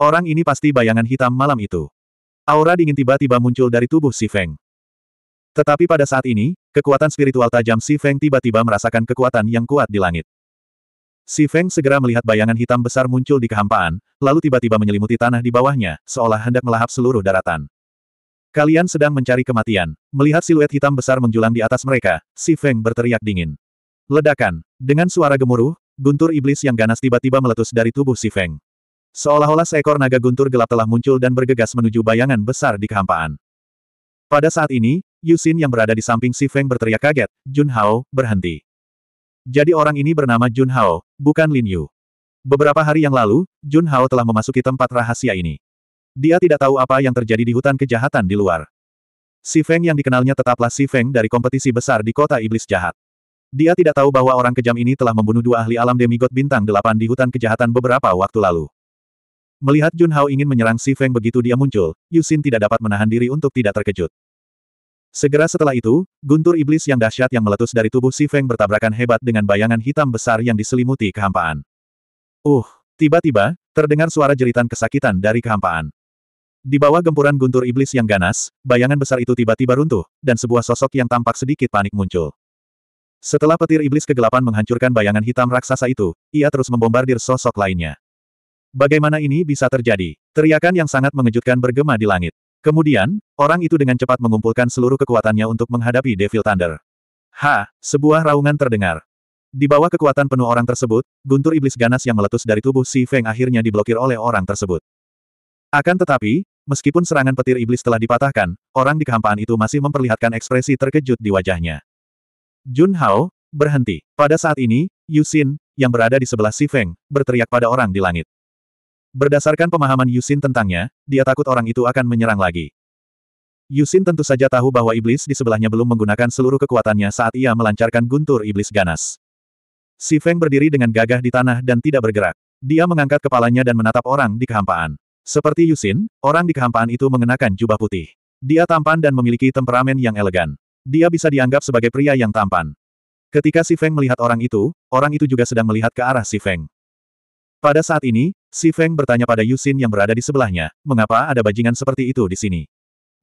Orang ini pasti bayangan hitam malam itu. Aura dingin tiba-tiba muncul dari tubuh Si Feng. Tetapi pada saat ini, kekuatan spiritual tajam Si Feng tiba-tiba merasakan kekuatan yang kuat di langit. Si Feng segera melihat bayangan hitam besar muncul di kehampaan, lalu tiba-tiba menyelimuti tanah di bawahnya, seolah hendak melahap seluruh daratan. Kalian sedang mencari kematian. Melihat siluet hitam besar menjulang di atas mereka, Si Feng berteriak dingin. Ledakan. Dengan suara gemuruh, guntur iblis yang ganas tiba-tiba meletus dari tubuh Si Feng. Seolah-olah seekor naga guntur gelap telah muncul dan bergegas menuju bayangan besar di kehampaan. Pada saat ini, Yusin yang berada di samping Si Feng berteriak kaget, Jun Hao, berhenti. Jadi orang ini bernama Jun Hao, bukan Lin Yu. Beberapa hari yang lalu, Jun Hao telah memasuki tempat rahasia ini. Dia tidak tahu apa yang terjadi di hutan kejahatan di luar. Si Feng yang dikenalnya tetaplah Si Feng dari kompetisi besar di kota iblis jahat. Dia tidak tahu bahwa orang kejam ini telah membunuh dua ahli alam demigod bintang delapan di hutan kejahatan beberapa waktu lalu. Melihat Jun Hao ingin menyerang Si Feng begitu dia muncul, Yusin tidak dapat menahan diri untuk tidak terkejut. Segera setelah itu, guntur iblis yang dahsyat yang meletus dari tubuh Si Feng bertabrakan hebat dengan bayangan hitam besar yang diselimuti kehampaan. Uh, tiba-tiba, terdengar suara jeritan kesakitan dari kehampaan. Di bawah gempuran guntur iblis yang ganas, bayangan besar itu tiba-tiba runtuh, dan sebuah sosok yang tampak sedikit panik muncul. Setelah petir iblis kegelapan menghancurkan bayangan hitam raksasa itu, ia terus membombardir sosok lainnya. Bagaimana ini bisa terjadi? Teriakan yang sangat mengejutkan bergema di langit. Kemudian, orang itu dengan cepat mengumpulkan seluruh kekuatannya untuk menghadapi Devil Thunder. Ha! Sebuah raungan terdengar. Di bawah kekuatan penuh orang tersebut, guntur iblis ganas yang meletus dari tubuh Si Feng akhirnya diblokir oleh orang tersebut. Akan tetapi, meskipun serangan petir iblis telah dipatahkan, orang di kehampaan itu masih memperlihatkan ekspresi terkejut di wajahnya. Jun Hao, berhenti. Pada saat ini, Yu Xin yang berada di sebelah Si Feng, berteriak pada orang di langit. Berdasarkan pemahaman Yusin tentangnya, dia takut orang itu akan menyerang lagi. Yusin tentu saja tahu bahwa iblis di sebelahnya belum menggunakan seluruh kekuatannya saat ia melancarkan guntur iblis ganas. Si Feng berdiri dengan gagah di tanah dan tidak bergerak. Dia mengangkat kepalanya dan menatap orang di kehampaan. Seperti Yusin, orang di kehampaan itu mengenakan jubah putih. Dia tampan dan memiliki temperamen yang elegan. Dia bisa dianggap sebagai pria yang tampan. Ketika Si Feng melihat orang itu, orang itu juga sedang melihat ke arah Si Feng. Pada saat ini, Si Feng bertanya pada Yusin yang berada di sebelahnya, mengapa ada bajingan seperti itu di sini?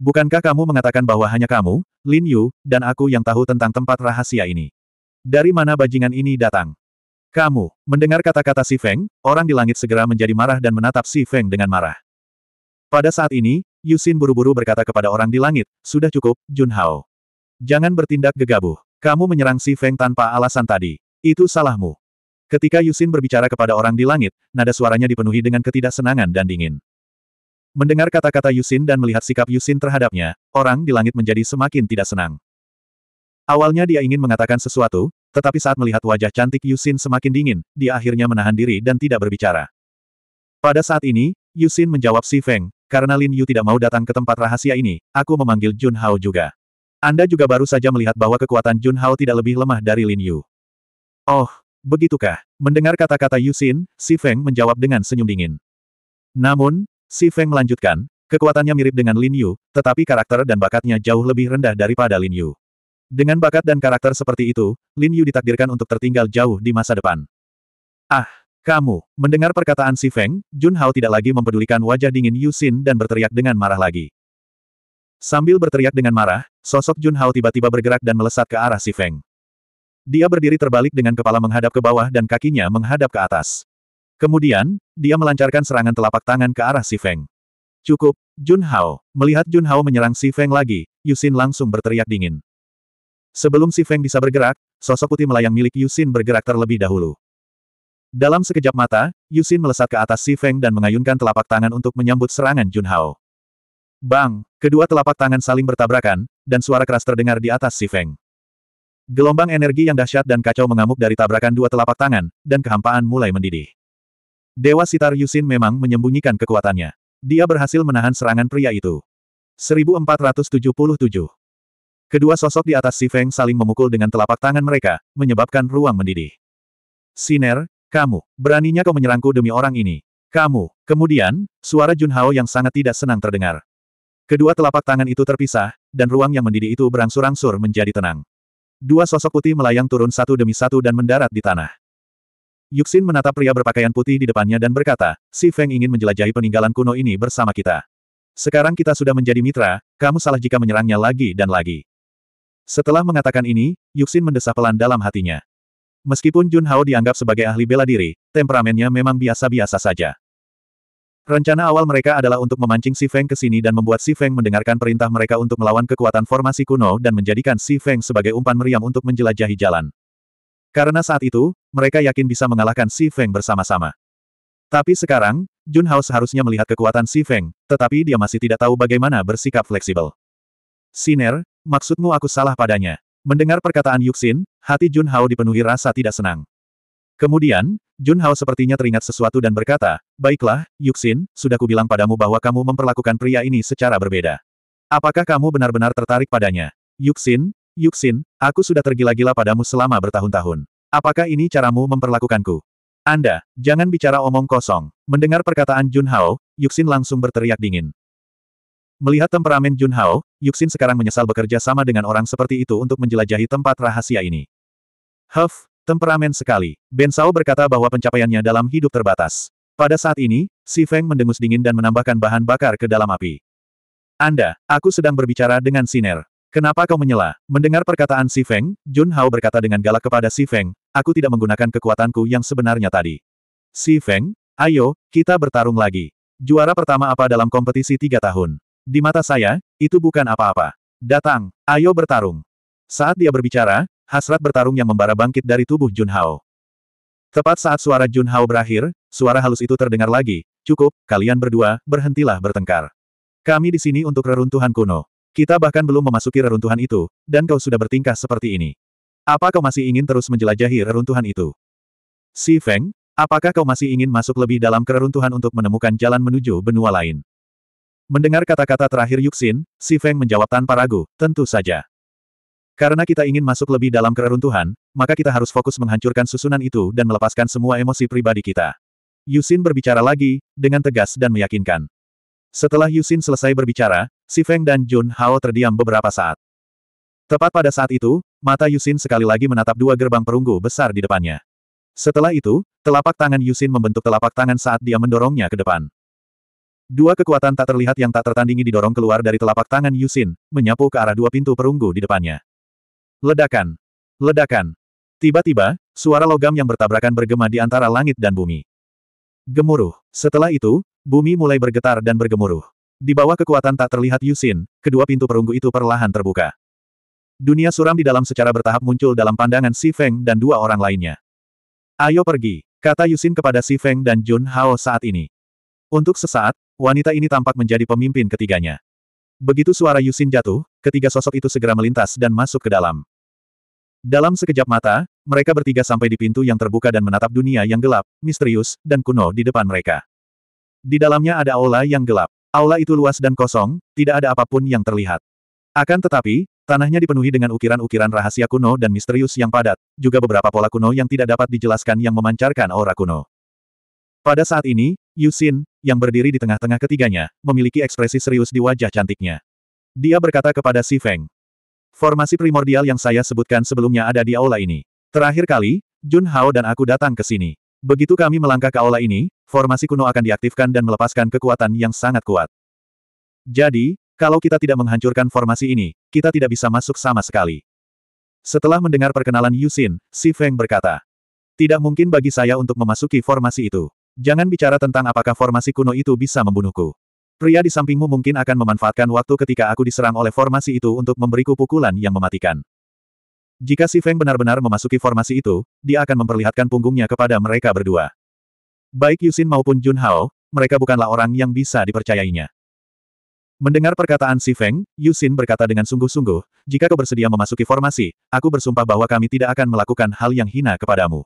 Bukankah kamu mengatakan bahwa hanya kamu, Lin Yu, dan aku yang tahu tentang tempat rahasia ini? Dari mana bajingan ini datang? Kamu, mendengar kata-kata Si Feng, orang di langit segera menjadi marah dan menatap Si Feng dengan marah. Pada saat ini, Yusin buru-buru berkata kepada orang di langit, sudah cukup, Jun Hao. Jangan bertindak gegabah. Kamu menyerang Si Feng tanpa alasan tadi. Itu salahmu. Ketika Yusin berbicara kepada orang di langit, nada suaranya dipenuhi dengan ketidaksenangan dan dingin. Mendengar kata-kata Yusin dan melihat sikap Yusin terhadapnya, orang di langit menjadi semakin tidak senang. Awalnya dia ingin mengatakan sesuatu, tetapi saat melihat wajah cantik Yusin semakin dingin, dia akhirnya menahan diri dan tidak berbicara. Pada saat ini, Yusin menjawab Si Feng, karena Lin Yu tidak mau datang ke tempat rahasia ini, aku memanggil Jun Hao juga. Anda juga baru saja melihat bahwa kekuatan Jun Hao tidak lebih lemah dari Lin Yu. Oh, Begitukah? Mendengar kata-kata Yusin, Si Feng menjawab dengan senyum dingin. Namun, Si Feng melanjutkan, kekuatannya mirip dengan Lin Yu, tetapi karakter dan bakatnya jauh lebih rendah daripada Lin Yu. Dengan bakat dan karakter seperti itu, Lin Yu ditakdirkan untuk tertinggal jauh di masa depan. Ah, kamu, mendengar perkataan Si Feng, Jun Hao tidak lagi mempedulikan wajah dingin Yusin dan berteriak dengan marah lagi. Sambil berteriak dengan marah, sosok Jun Hao tiba-tiba bergerak dan melesat ke arah Si Feng. Dia berdiri terbalik dengan kepala menghadap ke bawah dan kakinya menghadap ke atas. Kemudian, dia melancarkan serangan telapak tangan ke arah Si Feng. Cukup, Jun Hao. Melihat Jun Hao menyerang Si Feng lagi, Yusin langsung berteriak dingin. Sebelum Si Feng bisa bergerak, sosok putih melayang milik Yusin bergerak terlebih dahulu. Dalam sekejap mata, Yusin melesat ke atas Si Feng dan mengayunkan telapak tangan untuk menyambut serangan Jun Hao. Bang! Kedua telapak tangan saling bertabrakan, dan suara keras terdengar di atas Si Feng. Gelombang energi yang dahsyat dan kacau mengamuk dari tabrakan dua telapak tangan, dan kehampaan mulai mendidih. Dewa Sitar Yusin memang menyembunyikan kekuatannya. Dia berhasil menahan serangan pria itu. 1477 Kedua sosok di atas Sifeng saling memukul dengan telapak tangan mereka, menyebabkan ruang mendidih. Siner, kamu, beraninya kau menyerangku demi orang ini. Kamu, kemudian, suara Jun Hao yang sangat tidak senang terdengar. Kedua telapak tangan itu terpisah, dan ruang yang mendidih itu berangsur-angsur menjadi tenang. Dua sosok putih melayang turun satu demi satu dan mendarat di tanah. Yuxin menatap pria berpakaian putih di depannya dan berkata, Si Feng ingin menjelajahi peninggalan kuno ini bersama kita. Sekarang kita sudah menjadi mitra, kamu salah jika menyerangnya lagi dan lagi. Setelah mengatakan ini, Yuxin mendesah pelan dalam hatinya. Meskipun Jun Hao dianggap sebagai ahli bela diri, temperamennya memang biasa-biasa saja. Rencana awal mereka adalah untuk memancing Si Feng ke sini dan membuat Si Feng mendengarkan perintah mereka untuk melawan kekuatan formasi kuno dan menjadikan Si Feng sebagai umpan meriam untuk menjelajahi jalan. Karena saat itu, mereka yakin bisa mengalahkan Si Feng bersama-sama. Tapi sekarang, Jun Hao seharusnya melihat kekuatan Si Feng, tetapi dia masih tidak tahu bagaimana bersikap fleksibel. Siner, maksudmu aku salah padanya. Mendengar perkataan Yuxin, hati Jun Hao dipenuhi rasa tidak senang. Kemudian, Jun Hao sepertinya teringat sesuatu dan berkata, Baiklah, Yuxin, sudah kubilang padamu bahwa kamu memperlakukan pria ini secara berbeda. Apakah kamu benar-benar tertarik padanya? Yuxin, Yuxin, aku sudah tergila-gila padamu selama bertahun-tahun. Apakah ini caramu memperlakukanku? Anda, jangan bicara omong kosong. Mendengar perkataan Jun Hao, Yuxin langsung berteriak dingin. Melihat temperamen Jun Hao, Yuxin sekarang menyesal bekerja sama dengan orang seperti itu untuk menjelajahi tempat rahasia ini. Huff, Temperamen sekali. Ben Sao berkata bahwa pencapaiannya dalam hidup terbatas. Pada saat ini, Si Feng mendengus dingin dan menambahkan bahan bakar ke dalam api. Anda, aku sedang berbicara dengan Siner. Kenapa kau menyela? Mendengar perkataan Si Feng, Jun Hao berkata dengan galak kepada Si Feng, aku tidak menggunakan kekuatanku yang sebenarnya tadi. Si Feng, ayo, kita bertarung lagi. Juara pertama apa dalam kompetisi tiga tahun? Di mata saya, itu bukan apa-apa. Datang, ayo bertarung. Saat dia berbicara, Hasrat bertarung yang membara bangkit dari tubuh Jun Hao. Tepat saat suara Jun Hao berakhir, suara halus itu terdengar lagi, cukup, kalian berdua, berhentilah bertengkar. Kami di sini untuk reruntuhan kuno. Kita bahkan belum memasuki reruntuhan itu, dan kau sudah bertingkah seperti ini. Apa kau masih ingin terus menjelajahi reruntuhan itu? Si Feng, apakah kau masih ingin masuk lebih dalam kereruntuhan untuk menemukan jalan menuju benua lain? Mendengar kata-kata terakhir Yuxin, Si Feng menjawab tanpa ragu, tentu saja. Karena kita ingin masuk lebih dalam keruntuhan, maka kita harus fokus menghancurkan susunan itu dan melepaskan semua emosi pribadi kita. Yusin berbicara lagi, dengan tegas dan meyakinkan. Setelah Yusin selesai berbicara, Si Feng dan Jun Hao terdiam beberapa saat. Tepat pada saat itu, mata Yusin sekali lagi menatap dua gerbang perunggu besar di depannya. Setelah itu, telapak tangan Yusin membentuk telapak tangan saat dia mendorongnya ke depan. Dua kekuatan tak terlihat yang tak tertandingi didorong keluar dari telapak tangan Yusin, menyapu ke arah dua pintu perunggu di depannya. Ledakan! Ledakan! Tiba-tiba, suara logam yang bertabrakan bergema di antara langit dan bumi. Gemuruh. Setelah itu, bumi mulai bergetar dan bergemuruh. Di bawah kekuatan tak terlihat Yusin, kedua pintu perunggu itu perlahan terbuka. Dunia suram di dalam secara bertahap muncul dalam pandangan Si Feng dan dua orang lainnya. Ayo pergi, kata Yusin kepada Si Feng dan Jun Hao saat ini. Untuk sesaat, wanita ini tampak menjadi pemimpin ketiganya. Begitu suara Yusin jatuh, ketiga sosok itu segera melintas dan masuk ke dalam. Dalam sekejap mata, mereka bertiga sampai di pintu yang terbuka dan menatap dunia yang gelap, misterius, dan kuno di depan mereka. Di dalamnya ada aula yang gelap. Aula itu luas dan kosong, tidak ada apapun yang terlihat. Akan tetapi, tanahnya dipenuhi dengan ukiran-ukiran rahasia kuno dan misterius yang padat, juga beberapa pola kuno yang tidak dapat dijelaskan yang memancarkan aura kuno. Pada saat ini, Yusin, yang berdiri di tengah-tengah ketiganya, memiliki ekspresi serius di wajah cantiknya. Dia berkata kepada Si Feng, Formasi primordial yang saya sebutkan sebelumnya ada di aula ini. Terakhir kali, Jun Hao dan aku datang ke sini. Begitu kami melangkah ke aula ini, formasi kuno akan diaktifkan dan melepaskan kekuatan yang sangat kuat. Jadi, kalau kita tidak menghancurkan formasi ini, kita tidak bisa masuk sama sekali. Setelah mendengar perkenalan Yusin, Si Feng berkata, Tidak mungkin bagi saya untuk memasuki formasi itu. Jangan bicara tentang apakah formasi kuno itu bisa membunuhku. Pria di sampingmu mungkin akan memanfaatkan waktu ketika aku diserang oleh formasi itu untuk memberiku pukulan yang mematikan. Jika si Feng benar-benar memasuki formasi itu, dia akan memperlihatkan punggungnya kepada mereka berdua. Baik Yusin maupun Jun Hao, mereka bukanlah orang yang bisa dipercayainya. Mendengar perkataan si Feng, Yusin berkata dengan sungguh-sungguh, jika kau bersedia memasuki formasi, aku bersumpah bahwa kami tidak akan melakukan hal yang hina kepadamu.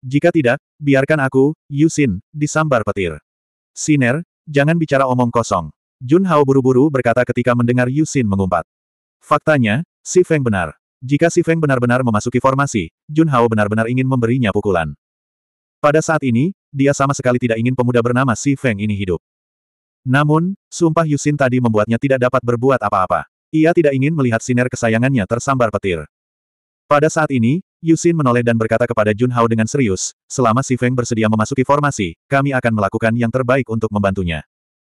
Jika tidak, biarkan aku, Yusin, disambar petir. Siner, Jangan bicara omong kosong. Jun Hao buru-buru berkata ketika mendengar Yu Xin mengumpat. Faktanya, si Feng benar. Jika si Feng benar-benar memasuki formasi, Jun Hao benar-benar ingin memberinya pukulan. Pada saat ini, dia sama sekali tidak ingin pemuda bernama si Feng ini hidup. Namun, sumpah Yu Xin tadi membuatnya tidak dapat berbuat apa-apa. Ia tidak ingin melihat sinar kesayangannya tersambar petir. Pada saat ini, Yusin menoleh dan berkata kepada Jun Hao dengan serius, selama Si Feng bersedia memasuki formasi, kami akan melakukan yang terbaik untuk membantunya.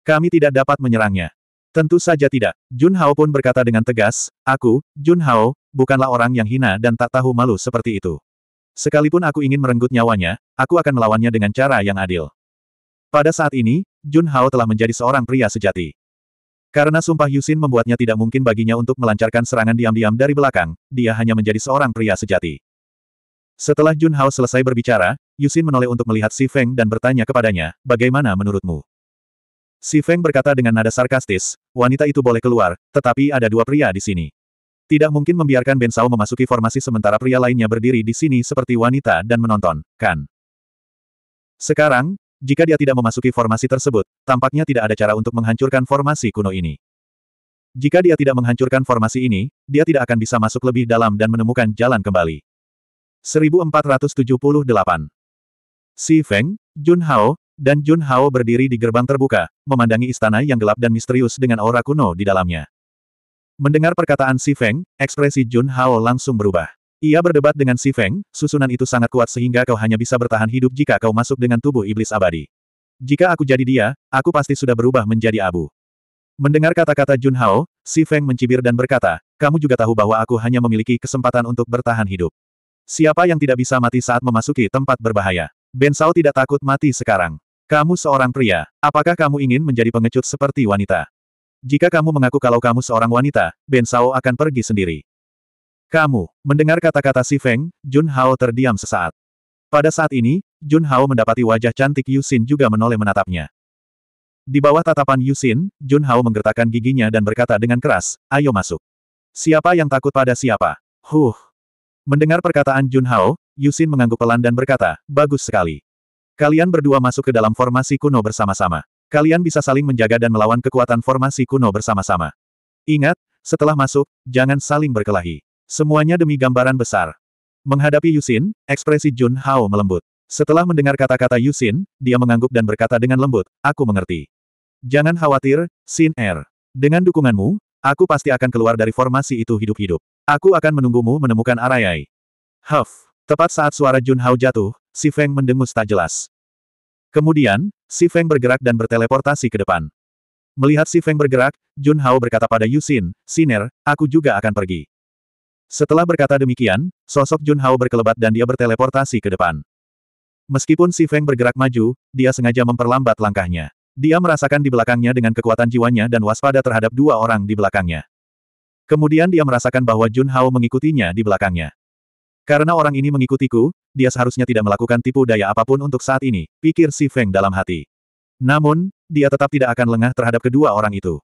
Kami tidak dapat menyerangnya. Tentu saja tidak. Jun Hao pun berkata dengan tegas, aku, Jun Hao, bukanlah orang yang hina dan tak tahu malu seperti itu. Sekalipun aku ingin merenggut nyawanya, aku akan melawannya dengan cara yang adil. Pada saat ini, Jun Hao telah menjadi seorang pria sejati. Karena sumpah Yusin membuatnya tidak mungkin baginya untuk melancarkan serangan diam-diam dari belakang, dia hanya menjadi seorang pria sejati. Setelah Jun Hao selesai berbicara, Yusin menoleh untuk melihat Si Feng dan bertanya kepadanya, bagaimana menurutmu? Si Feng berkata dengan nada sarkastis, wanita itu boleh keluar, tetapi ada dua pria di sini. Tidak mungkin membiarkan Ben Sao memasuki formasi sementara pria lainnya berdiri di sini seperti wanita dan menonton, kan? Sekarang, jika dia tidak memasuki formasi tersebut, tampaknya tidak ada cara untuk menghancurkan formasi kuno ini. Jika dia tidak menghancurkan formasi ini, dia tidak akan bisa masuk lebih dalam dan menemukan jalan kembali. 1478. Si Feng, Jun Hao, dan Jun Hao berdiri di gerbang terbuka, memandangi istana yang gelap dan misterius dengan aura kuno di dalamnya. Mendengar perkataan Si Feng, ekspresi Jun Hao langsung berubah. Ia berdebat dengan Si Feng, susunan itu sangat kuat sehingga kau hanya bisa bertahan hidup jika kau masuk dengan tubuh iblis abadi. Jika aku jadi dia, aku pasti sudah berubah menjadi abu. Mendengar kata-kata Jun Hao, Si Feng mencibir dan berkata, kamu juga tahu bahwa aku hanya memiliki kesempatan untuk bertahan hidup. Siapa yang tidak bisa mati saat memasuki tempat berbahaya? Ben Sao tidak takut mati sekarang. Kamu seorang pria, apakah kamu ingin menjadi pengecut seperti wanita? Jika kamu mengaku kalau kamu seorang wanita, Ben Sao akan pergi sendiri. Kamu, mendengar kata-kata si Feng, Jun Hao terdiam sesaat. Pada saat ini, Jun Hao mendapati wajah cantik Yusin juga menoleh menatapnya. Di bawah tatapan Yusin, Jun Hao menggertakkan giginya dan berkata dengan keras, ayo masuk. Siapa yang takut pada siapa? Huh, Mendengar perkataan Jun Hao, Yusin mengangguk pelan dan berkata, bagus sekali. Kalian berdua masuk ke dalam formasi kuno bersama-sama. Kalian bisa saling menjaga dan melawan kekuatan formasi kuno bersama-sama. Ingat, setelah masuk, jangan saling berkelahi. Semuanya demi gambaran besar. Menghadapi Yusin, ekspresi Jun Hao melembut. Setelah mendengar kata-kata Yusin, dia mengangguk dan berkata dengan lembut, aku mengerti. Jangan khawatir, Sin Er. Dengan dukunganmu, aku pasti akan keluar dari formasi itu hidup-hidup. Aku akan menunggumu menemukan Arayai. Huff. Tepat saat suara Jun Hao jatuh, Si Feng mendengus tak jelas. Kemudian, Si Feng bergerak dan berteleportasi ke depan. Melihat Si Feng bergerak, Jun Hao berkata pada Yusin, Siner, aku juga akan pergi. Setelah berkata demikian, sosok Jun Hao berkelebat dan dia berteleportasi ke depan. Meskipun Si Feng bergerak maju, dia sengaja memperlambat langkahnya. Dia merasakan di belakangnya dengan kekuatan jiwanya dan waspada terhadap dua orang di belakangnya. Kemudian dia merasakan bahwa Jun Hao mengikutinya di belakangnya. Karena orang ini mengikutiku, dia seharusnya tidak melakukan tipu daya apapun untuk saat ini, pikir Si Feng dalam hati. Namun, dia tetap tidak akan lengah terhadap kedua orang itu.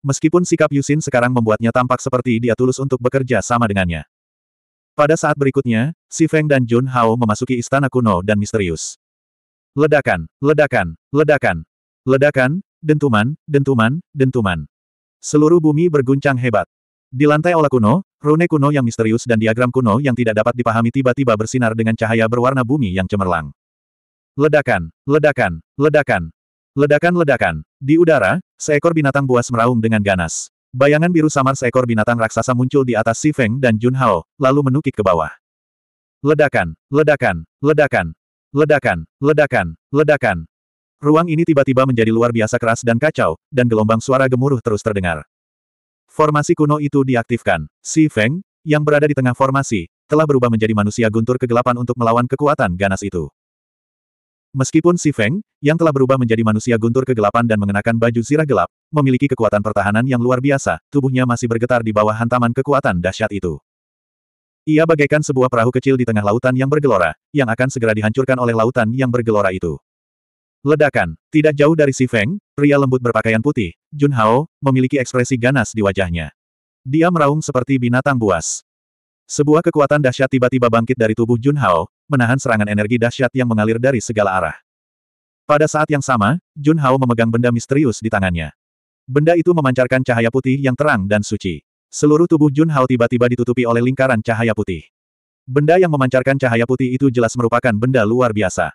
Meskipun sikap Yusin sekarang membuatnya tampak seperti dia tulus untuk bekerja sama dengannya. Pada saat berikutnya, Si Feng dan Jun Hao memasuki istana kuno dan misterius. Ledakan, ledakan, ledakan, ledakan, dentuman, dentuman, dentuman. Seluruh bumi berguncang hebat. Di lantai aula kuno, rune kuno yang misterius dan diagram kuno yang tidak dapat dipahami tiba-tiba bersinar dengan cahaya berwarna bumi yang cemerlang. Ledakan, ledakan, ledakan, ledakan-ledakan. Di udara, seekor binatang buas meraung dengan ganas. Bayangan biru samar seekor binatang raksasa muncul di atas Si Feng dan Jun Hao, lalu menukik ke bawah. Ledakan, ledakan, ledakan, ledakan, ledakan, ledakan. Ruang ini tiba-tiba menjadi luar biasa keras dan kacau, dan gelombang suara gemuruh terus terdengar. Formasi kuno itu diaktifkan. Si Feng, yang berada di tengah formasi, telah berubah menjadi manusia guntur kegelapan untuk melawan kekuatan ganas itu. Meskipun Si Feng, yang telah berubah menjadi manusia guntur kegelapan dan mengenakan baju zirah gelap, memiliki kekuatan pertahanan yang luar biasa, tubuhnya masih bergetar di bawah hantaman kekuatan dahsyat itu. Ia bagaikan sebuah perahu kecil di tengah lautan yang bergelora, yang akan segera dihancurkan oleh lautan yang bergelora itu. Ledakan. Tidak jauh dari Si Feng, pria lembut berpakaian putih, Jun Hao, memiliki ekspresi ganas di wajahnya. Dia meraung seperti binatang buas. Sebuah kekuatan dahsyat tiba-tiba bangkit dari tubuh Jun Hao, menahan serangan energi dahsyat yang mengalir dari segala arah. Pada saat yang sama, Jun Hao memegang benda misterius di tangannya. Benda itu memancarkan cahaya putih yang terang dan suci. Seluruh tubuh Jun Hao tiba-tiba ditutupi oleh lingkaran cahaya putih. Benda yang memancarkan cahaya putih itu jelas merupakan benda luar biasa.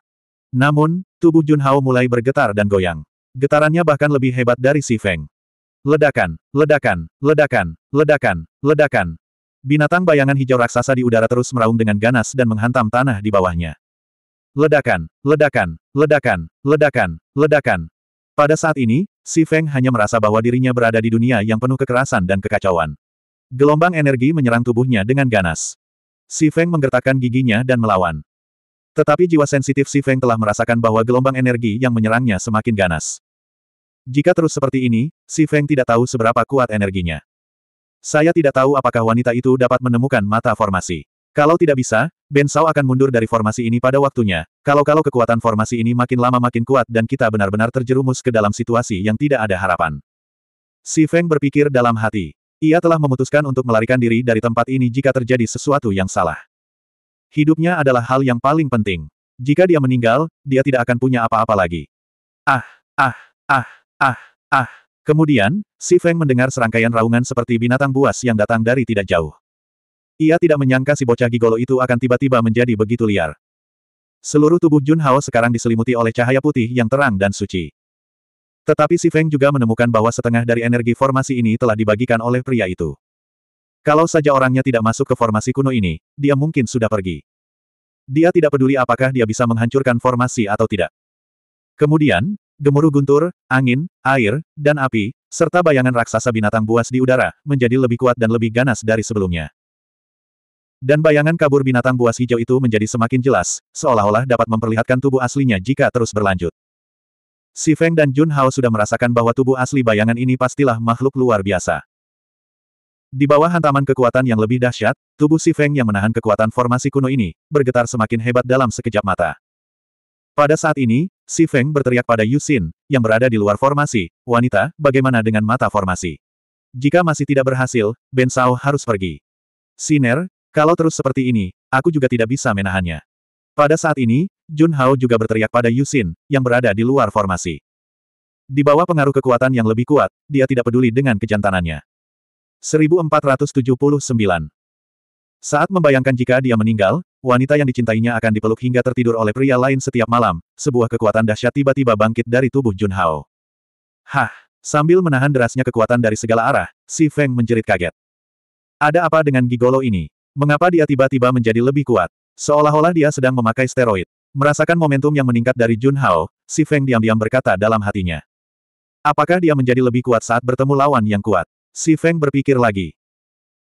Namun, tubuh Jun Hao mulai bergetar dan goyang. Getarannya bahkan lebih hebat dari Si Feng. Ledakan, ledakan, ledakan, ledakan, ledakan. Binatang bayangan hijau raksasa di udara terus meraung dengan ganas dan menghantam tanah di bawahnya. Ledakan, ledakan, ledakan, ledakan, ledakan. Pada saat ini, Si Feng hanya merasa bahwa dirinya berada di dunia yang penuh kekerasan dan kekacauan. Gelombang energi menyerang tubuhnya dengan ganas. Si Feng menggertakkan giginya dan melawan. Tetapi jiwa sensitif Si Feng telah merasakan bahwa gelombang energi yang menyerangnya semakin ganas. Jika terus seperti ini, Si Feng tidak tahu seberapa kuat energinya. Saya tidak tahu apakah wanita itu dapat menemukan mata formasi. Kalau tidak bisa, Ben Shao akan mundur dari formasi ini pada waktunya, kalau-kalau kekuatan formasi ini makin lama makin kuat dan kita benar-benar terjerumus ke dalam situasi yang tidak ada harapan. Si Feng berpikir dalam hati. Ia telah memutuskan untuk melarikan diri dari tempat ini jika terjadi sesuatu yang salah. Hidupnya adalah hal yang paling penting. Jika dia meninggal, dia tidak akan punya apa-apa lagi. Ah, ah, ah, ah, ah. Kemudian, Si Feng mendengar serangkaian raungan seperti binatang buas yang datang dari tidak jauh. Ia tidak menyangka si bocah gigolo itu akan tiba-tiba menjadi begitu liar. Seluruh tubuh Jun Hao sekarang diselimuti oleh cahaya putih yang terang dan suci. Tetapi Si Feng juga menemukan bahwa setengah dari energi formasi ini telah dibagikan oleh pria itu. Kalau saja orangnya tidak masuk ke formasi kuno ini, dia mungkin sudah pergi. Dia tidak peduli apakah dia bisa menghancurkan formasi atau tidak. Kemudian, gemuruh guntur, angin, air, dan api, serta bayangan raksasa binatang buas di udara, menjadi lebih kuat dan lebih ganas dari sebelumnya. Dan bayangan kabur binatang buas hijau itu menjadi semakin jelas, seolah-olah dapat memperlihatkan tubuh aslinya jika terus berlanjut. Si Feng dan Jun Hao sudah merasakan bahwa tubuh asli bayangan ini pastilah makhluk luar biasa. Di bawah hantaman kekuatan yang lebih dahsyat, tubuh Si Feng yang menahan kekuatan formasi kuno ini, bergetar semakin hebat dalam sekejap mata. Pada saat ini, Si Feng berteriak pada Yusin, yang berada di luar formasi, wanita, bagaimana dengan mata formasi? Jika masih tidak berhasil, Ben Sao harus pergi. Siner, kalau terus seperti ini, aku juga tidak bisa menahannya. Pada saat ini, Jun Hao juga berteriak pada Yusin, yang berada di luar formasi. Di bawah pengaruh kekuatan yang lebih kuat, dia tidak peduli dengan kejantanannya. 1479. Saat membayangkan jika dia meninggal, wanita yang dicintainya akan dipeluk hingga tertidur oleh pria lain setiap malam, sebuah kekuatan dahsyat tiba-tiba bangkit dari tubuh Jun Hao. Hah! Sambil menahan derasnya kekuatan dari segala arah, Si Feng menjerit kaget. Ada apa dengan Gigolo ini? Mengapa dia tiba-tiba menjadi lebih kuat? Seolah-olah dia sedang memakai steroid. Merasakan momentum yang meningkat dari Jun Hao, Si Feng diam-diam berkata dalam hatinya. Apakah dia menjadi lebih kuat saat bertemu lawan yang kuat? Si Feng berpikir lagi.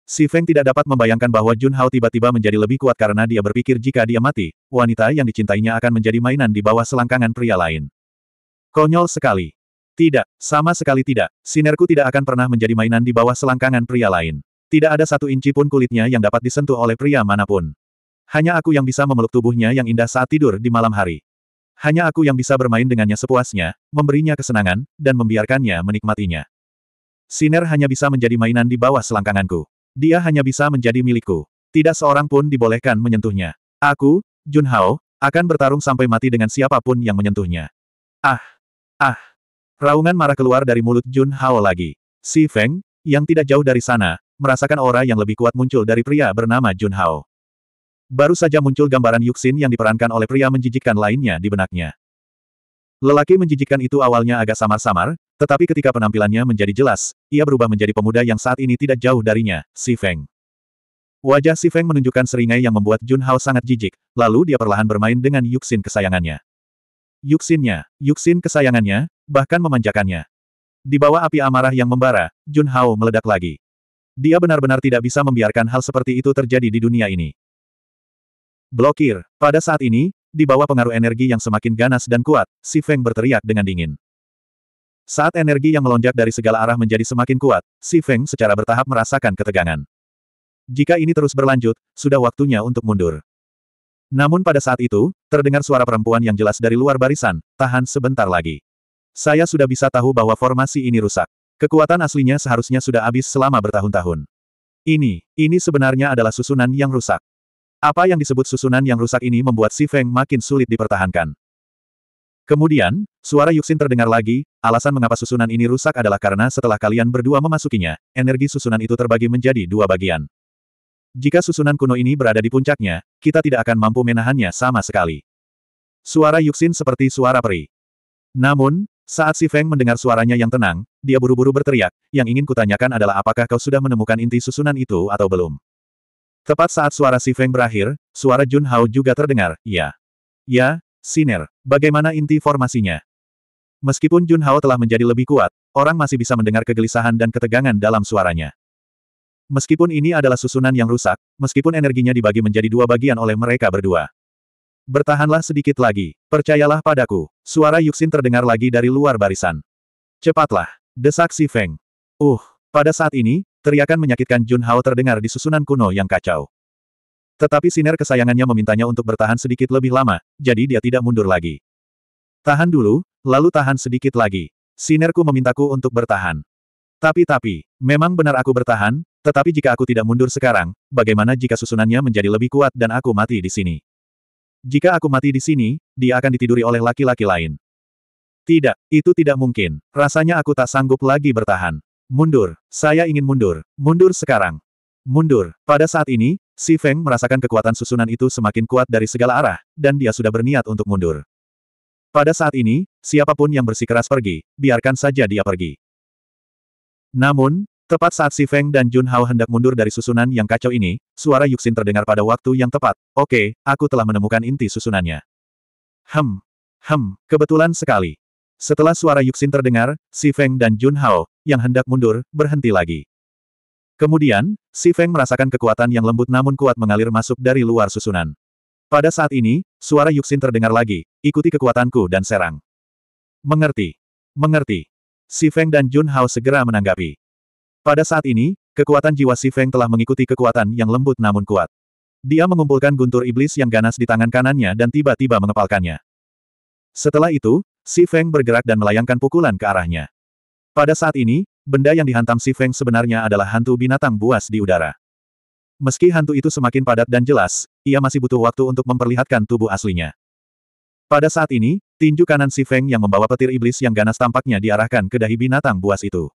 Si Feng tidak dapat membayangkan bahwa Jun Hao tiba-tiba menjadi lebih kuat karena dia berpikir jika dia mati, wanita yang dicintainya akan menjadi mainan di bawah selangkangan pria lain. Konyol sekali. Tidak, sama sekali tidak, sinerku tidak akan pernah menjadi mainan di bawah selangkangan pria lain. Tidak ada satu inci pun kulitnya yang dapat disentuh oleh pria manapun. Hanya aku yang bisa memeluk tubuhnya yang indah saat tidur di malam hari. Hanya aku yang bisa bermain dengannya sepuasnya, memberinya kesenangan, dan membiarkannya menikmatinya. Siner hanya bisa menjadi mainan di bawah selangkanganku. Dia hanya bisa menjadi milikku. Tidak seorang pun dibolehkan menyentuhnya. Aku, Jun Hao, akan bertarung sampai mati dengan siapapun yang menyentuhnya. Ah! Ah! Raungan marah keluar dari mulut Jun Hao lagi. Si Feng, yang tidak jauh dari sana, merasakan aura yang lebih kuat muncul dari pria bernama Jun Hao. Baru saja muncul gambaran Yuxin yang diperankan oleh pria menjijikkan lainnya di benaknya. Lelaki menjijikkan itu awalnya agak samar-samar, tetapi ketika penampilannya menjadi jelas, ia berubah menjadi pemuda yang saat ini tidak jauh darinya, Si Feng. Wajah Si Feng menunjukkan seringai yang membuat Jun Hao sangat jijik, lalu dia perlahan bermain dengan Yuxin kesayangannya. Yuxinnya, Yuxin kesayangannya, bahkan memanjakannya. Di bawah api amarah yang membara, Jun Hao meledak lagi. Dia benar-benar tidak bisa membiarkan hal seperti itu terjadi di dunia ini. Blokir, pada saat ini, di bawah pengaruh energi yang semakin ganas dan kuat, Si Feng berteriak dengan dingin. Saat energi yang melonjak dari segala arah menjadi semakin kuat, Si Feng secara bertahap merasakan ketegangan. Jika ini terus berlanjut, sudah waktunya untuk mundur. Namun pada saat itu, terdengar suara perempuan yang jelas dari luar barisan, tahan sebentar lagi. Saya sudah bisa tahu bahwa formasi ini rusak. Kekuatan aslinya seharusnya sudah habis selama bertahun-tahun. Ini, ini sebenarnya adalah susunan yang rusak. Apa yang disebut susunan yang rusak ini membuat Si Feng makin sulit dipertahankan. Kemudian, suara Yuxin terdengar lagi, alasan mengapa susunan ini rusak adalah karena setelah kalian berdua memasukinya, energi susunan itu terbagi menjadi dua bagian. Jika susunan kuno ini berada di puncaknya, kita tidak akan mampu menahannya sama sekali. Suara Yuxin seperti suara peri. Namun, saat Si Feng mendengar suaranya yang tenang, dia buru-buru berteriak, yang ingin kutanyakan adalah apakah kau sudah menemukan inti susunan itu atau belum. Tepat saat suara Si Feng berakhir, suara Jun Hao juga terdengar, ya. Ya, Siner, bagaimana inti formasinya? Meskipun Jun Hao telah menjadi lebih kuat, orang masih bisa mendengar kegelisahan dan ketegangan dalam suaranya. Meskipun ini adalah susunan yang rusak, meskipun energinya dibagi menjadi dua bagian oleh mereka berdua. Bertahanlah sedikit lagi, percayalah padaku. Suara Yuxin terdengar lagi dari luar barisan. Cepatlah, desak si Feng. Uh, pada saat ini, teriakan menyakitkan Jun Hao terdengar di susunan kuno yang kacau. Tetapi siner kesayangannya memintanya untuk bertahan sedikit lebih lama, jadi dia tidak mundur lagi. Tahan dulu, lalu tahan sedikit lagi. Sinerku memintaku untuk bertahan. Tapi-tapi, memang benar aku bertahan, tetapi jika aku tidak mundur sekarang, bagaimana jika susunannya menjadi lebih kuat dan aku mati di sini? Jika aku mati di sini, dia akan ditiduri oleh laki-laki lain. Tidak, itu tidak mungkin. Rasanya aku tak sanggup lagi bertahan. Mundur, saya ingin mundur, mundur sekarang. Mundur, pada saat ini, Si Feng merasakan kekuatan susunan itu semakin kuat dari segala arah, dan dia sudah berniat untuk mundur. Pada saat ini, siapapun yang bersikeras pergi, biarkan saja dia pergi. Namun, tepat saat Si Feng dan Jun Hao hendak mundur dari susunan yang kacau ini, suara Yuxin terdengar pada waktu yang tepat, oke, okay, aku telah menemukan inti susunannya. Hem, hem, kebetulan sekali. Setelah suara Yuxin terdengar, Si Feng dan Jun Hao, yang hendak mundur, berhenti lagi. Kemudian, Si Feng merasakan kekuatan yang lembut namun kuat mengalir masuk dari luar susunan. Pada saat ini, suara Yuxin terdengar lagi, ikuti kekuatanku dan serang. Mengerti. Mengerti. Si Feng dan Jun Hao segera menanggapi. Pada saat ini, kekuatan jiwa Si Feng telah mengikuti kekuatan yang lembut namun kuat. Dia mengumpulkan guntur iblis yang ganas di tangan kanannya dan tiba-tiba mengepalkannya. Setelah itu, Si Feng bergerak dan melayangkan pukulan ke arahnya. Pada saat ini, Benda yang dihantam si Feng sebenarnya adalah hantu binatang buas di udara. Meski hantu itu semakin padat dan jelas, ia masih butuh waktu untuk memperlihatkan tubuh aslinya. Pada saat ini, tinju kanan si Feng yang membawa petir iblis yang ganas tampaknya diarahkan ke dahi binatang buas itu.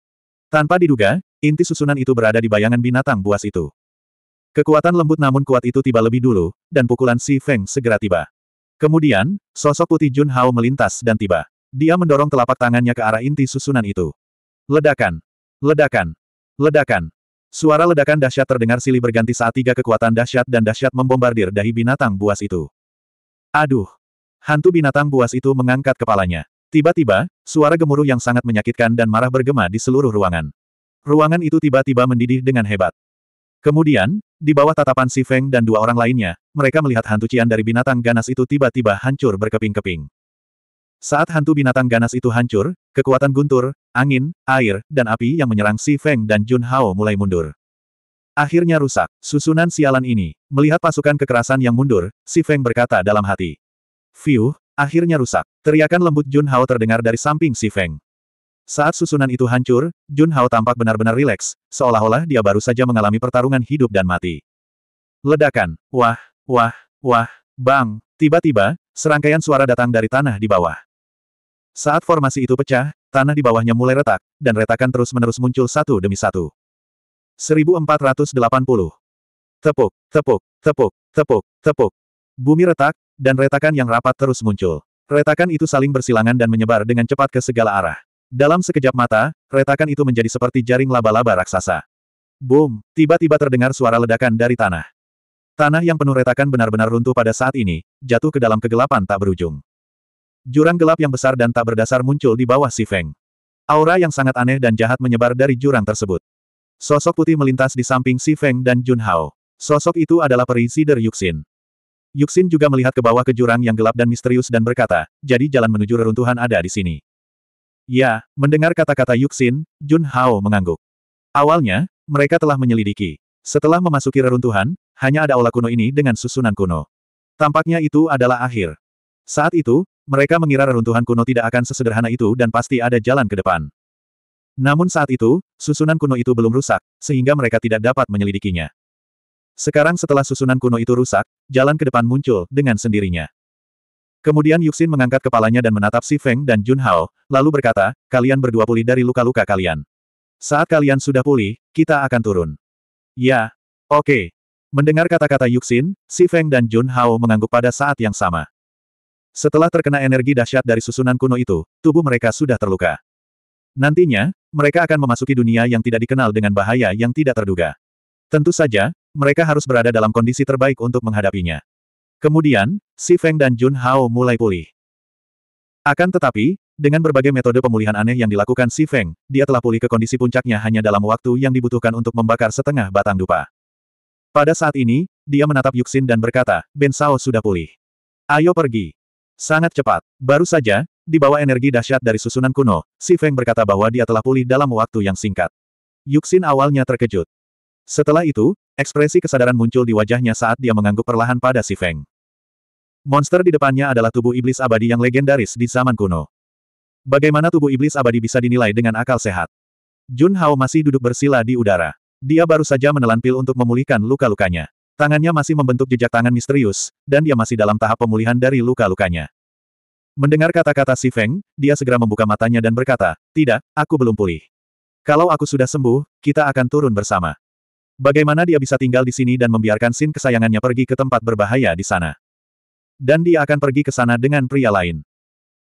Tanpa diduga, inti susunan itu berada di bayangan binatang buas itu. Kekuatan lembut namun kuat itu tiba lebih dulu, dan pukulan si Feng segera tiba. Kemudian, sosok putih Jun Hao melintas dan tiba. Dia mendorong telapak tangannya ke arah inti susunan itu. Ledakan! Ledakan! Ledakan! Suara ledakan dahsyat terdengar silih berganti saat tiga kekuatan dahsyat dan dahsyat membombardir dahi binatang buas itu. Aduh! Hantu binatang buas itu mengangkat kepalanya. Tiba-tiba, suara gemuruh yang sangat menyakitkan dan marah bergema di seluruh ruangan. Ruangan itu tiba-tiba mendidih dengan hebat. Kemudian, di bawah tatapan Si Feng dan dua orang lainnya, mereka melihat hantu cian dari binatang ganas itu tiba-tiba hancur berkeping-keping. Saat hantu binatang ganas itu hancur, kekuatan guntur, angin, air, dan api yang menyerang Si Feng dan Jun Hao mulai mundur. Akhirnya rusak, susunan sialan ini. Melihat pasukan kekerasan yang mundur, Si Feng berkata dalam hati. Fiuh, akhirnya rusak. Teriakan lembut Jun Hao terdengar dari samping Si Feng. Saat susunan itu hancur, Jun Hao tampak benar-benar rileks, seolah-olah dia baru saja mengalami pertarungan hidup dan mati. Ledakan, wah, wah, wah, bang, tiba-tiba, serangkaian suara datang dari tanah di bawah. Saat formasi itu pecah, tanah di bawahnya mulai retak, dan retakan terus-menerus muncul satu demi satu. 1480. Tepuk, tepuk, tepuk, tepuk, tepuk. Bumi retak, dan retakan yang rapat terus muncul. Retakan itu saling bersilangan dan menyebar dengan cepat ke segala arah. Dalam sekejap mata, retakan itu menjadi seperti jaring laba-laba raksasa. Boom! Tiba-tiba terdengar suara ledakan dari tanah. Tanah yang penuh retakan benar-benar runtuh pada saat ini, jatuh ke dalam kegelapan tak berujung. Jurang gelap yang besar dan tak berdasar muncul di bawah si Feng. Aura yang sangat aneh dan jahat menyebar dari jurang tersebut. Sosok putih melintas di samping si Feng dan Jun Hao. Sosok itu adalah peri Sider Yuxin. Yuxin juga melihat ke bawah ke jurang yang gelap dan misterius dan berkata, jadi jalan menuju reruntuhan ada di sini. Ya, mendengar kata-kata Yuxin, Jun Hao mengangguk. Awalnya, mereka telah menyelidiki. Setelah memasuki reruntuhan, hanya ada olah kuno ini dengan susunan kuno. Tampaknya itu adalah akhir. Saat itu, mereka mengira reruntuhan kuno tidak akan sesederhana itu dan pasti ada jalan ke depan. Namun saat itu, susunan kuno itu belum rusak, sehingga mereka tidak dapat menyelidikinya. Sekarang setelah susunan kuno itu rusak, jalan ke depan muncul dengan sendirinya. Kemudian Yuxin mengangkat kepalanya dan menatap Si Feng dan Jun Hao, lalu berkata, kalian berdua pulih dari luka-luka kalian. Saat kalian sudah pulih, kita akan turun. Ya. Oke. Mendengar kata-kata Yuxin, Si Feng dan Jun Hao mengangguk pada saat yang sama. Setelah terkena energi dahsyat dari susunan kuno itu, tubuh mereka sudah terluka. Nantinya, mereka akan memasuki dunia yang tidak dikenal dengan bahaya yang tidak terduga. Tentu saja, mereka harus berada dalam kondisi terbaik untuk menghadapinya. Kemudian, Si Feng dan Jun Hao mulai pulih. Akan tetapi, dengan berbagai metode pemulihan aneh yang dilakukan Si Feng, dia telah pulih ke kondisi puncaknya hanya dalam waktu yang dibutuhkan untuk membakar setengah batang dupa. Pada saat ini, dia menatap Yuxin dan berkata, Ben Sao sudah pulih. Ayo pergi. Sangat cepat. Baru saja, di bawah energi dahsyat dari susunan kuno, Si Feng berkata bahwa dia telah pulih dalam waktu yang singkat. Yuxin awalnya terkejut. Setelah itu, ekspresi kesadaran muncul di wajahnya saat dia mengangguk perlahan pada Si Feng. Monster di depannya adalah tubuh iblis abadi yang legendaris di zaman kuno. Bagaimana tubuh iblis abadi bisa dinilai dengan akal sehat? Jun Hao masih duduk bersila di udara. Dia baru saja menelan pil untuk memulihkan luka-lukanya. Tangannya masih membentuk jejak tangan misterius, dan dia masih dalam tahap pemulihan dari luka-lukanya. Mendengar kata-kata si Feng, dia segera membuka matanya dan berkata, Tidak, aku belum pulih. Kalau aku sudah sembuh, kita akan turun bersama. Bagaimana dia bisa tinggal di sini dan membiarkan Sin kesayangannya pergi ke tempat berbahaya di sana? Dan dia akan pergi ke sana dengan pria lain.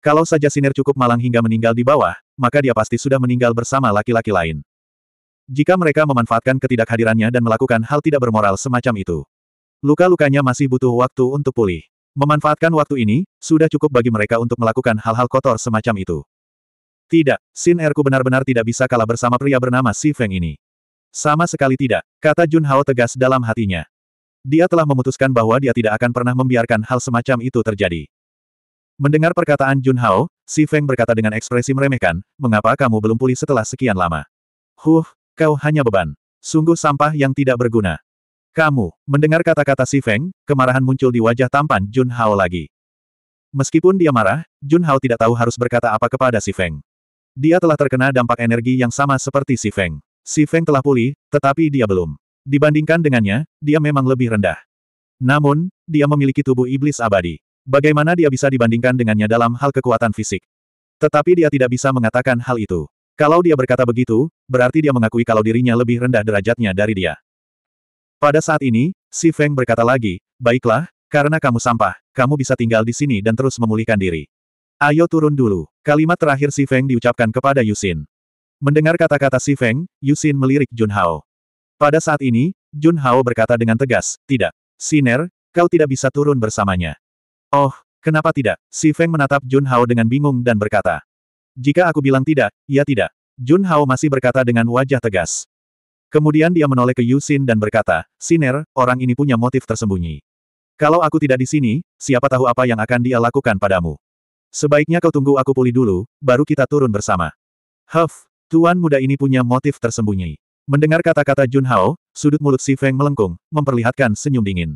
Kalau saja Sinir cukup malang hingga meninggal di bawah, maka dia pasti sudah meninggal bersama laki-laki lain. Jika mereka memanfaatkan ketidakhadirannya dan melakukan hal tidak bermoral semacam itu. Luka-lukanya masih butuh waktu untuk pulih. Memanfaatkan waktu ini, sudah cukup bagi mereka untuk melakukan hal-hal kotor semacam itu. Tidak, Sin Erku benar-benar tidak bisa kalah bersama pria bernama Si Feng ini. Sama sekali tidak, kata Jun Hao tegas dalam hatinya. Dia telah memutuskan bahwa dia tidak akan pernah membiarkan hal semacam itu terjadi. Mendengar perkataan Jun Hao, Si Feng berkata dengan ekspresi meremehkan, mengapa kamu belum pulih setelah sekian lama? Huh, Kau hanya beban. Sungguh sampah yang tidak berguna. Kamu, mendengar kata-kata si Feng, kemarahan muncul di wajah tampan Jun Hao lagi. Meskipun dia marah, Jun Hao tidak tahu harus berkata apa kepada si Feng. Dia telah terkena dampak energi yang sama seperti si Feng. Si Feng telah pulih, tetapi dia belum. Dibandingkan dengannya, dia memang lebih rendah. Namun, dia memiliki tubuh iblis abadi. Bagaimana dia bisa dibandingkan dengannya dalam hal kekuatan fisik? Tetapi dia tidak bisa mengatakan hal itu. Kalau dia berkata begitu, berarti dia mengakui kalau dirinya lebih rendah derajatnya dari dia. Pada saat ini, Si Feng berkata lagi, baiklah, karena kamu sampah, kamu bisa tinggal di sini dan terus memulihkan diri. Ayo turun dulu. Kalimat terakhir Si Feng diucapkan kepada Yusin. Mendengar kata-kata Si Feng, Yusin melirik Jun Hao. Pada saat ini, Jun Hao berkata dengan tegas, tidak. Siner, kau tidak bisa turun bersamanya. Oh, kenapa tidak? Si Feng menatap Jun Hao dengan bingung dan berkata, jika aku bilang tidak, ya tidak. Jun Hao masih berkata dengan wajah tegas. Kemudian dia menoleh ke Yusin dan berkata, Siner, orang ini punya motif tersembunyi. Kalau aku tidak di sini, siapa tahu apa yang akan dia lakukan padamu. Sebaiknya kau tunggu aku pulih dulu, baru kita turun bersama. Huff, tuan muda ini punya motif tersembunyi. Mendengar kata-kata Jun Hao, sudut mulut Si Feng melengkung, memperlihatkan senyum dingin.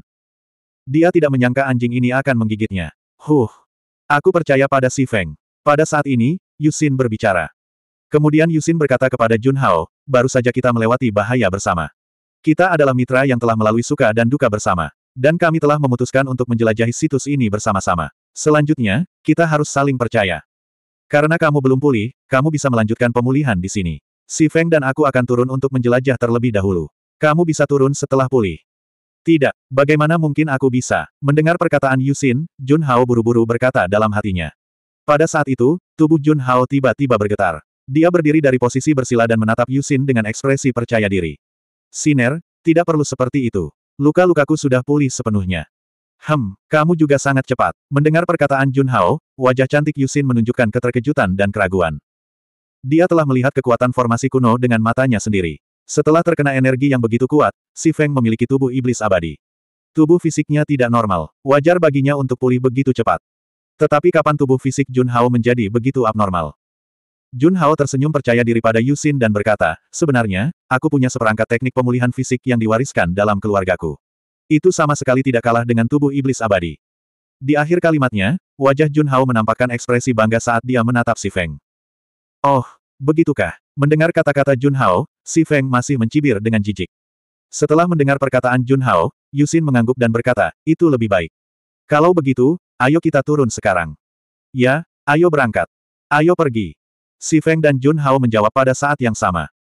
Dia tidak menyangka anjing ini akan menggigitnya. Huh, aku percaya pada Si Feng. Pada saat ini, Yusin berbicara. Kemudian Yusin berkata kepada Jun Hao, baru saja kita melewati bahaya bersama. Kita adalah mitra yang telah melalui suka dan duka bersama. Dan kami telah memutuskan untuk menjelajahi situs ini bersama-sama. Selanjutnya, kita harus saling percaya. Karena kamu belum pulih, kamu bisa melanjutkan pemulihan di sini. Si Feng dan aku akan turun untuk menjelajah terlebih dahulu. Kamu bisa turun setelah pulih. Tidak, bagaimana mungkin aku bisa? Mendengar perkataan Yusin, Jun Hao buru-buru berkata dalam hatinya. Pada saat itu, tubuh Jun Hao tiba-tiba bergetar. Dia berdiri dari posisi bersila dan menatap Yusin dengan ekspresi percaya diri. Siner, tidak perlu seperti itu. Luka-lukaku sudah pulih sepenuhnya. Hem, kamu juga sangat cepat. Mendengar perkataan Jun Hao, wajah cantik Yusin menunjukkan keterkejutan dan keraguan. Dia telah melihat kekuatan formasi kuno dengan matanya sendiri. Setelah terkena energi yang begitu kuat, Si Feng memiliki tubuh iblis abadi. Tubuh fisiknya tidak normal, wajar baginya untuk pulih begitu cepat. Tetapi kapan tubuh fisik Jun Hao menjadi begitu abnormal? Jun Hao tersenyum percaya diri pada Yusin dan berkata, sebenarnya, aku punya seperangkat teknik pemulihan fisik yang diwariskan dalam keluargaku. Itu sama sekali tidak kalah dengan tubuh iblis abadi. Di akhir kalimatnya, wajah Jun Hao menampakkan ekspresi bangga saat dia menatap Si Feng. Oh, begitukah? Mendengar kata-kata Jun Hao, Si Feng masih mencibir dengan jijik. Setelah mendengar perkataan Jun Hao, Yusin mengangguk dan berkata, itu lebih baik. Kalau begitu, ayo kita turun sekarang. Ya, ayo berangkat. Ayo pergi. Si Feng dan Jun Hao menjawab pada saat yang sama.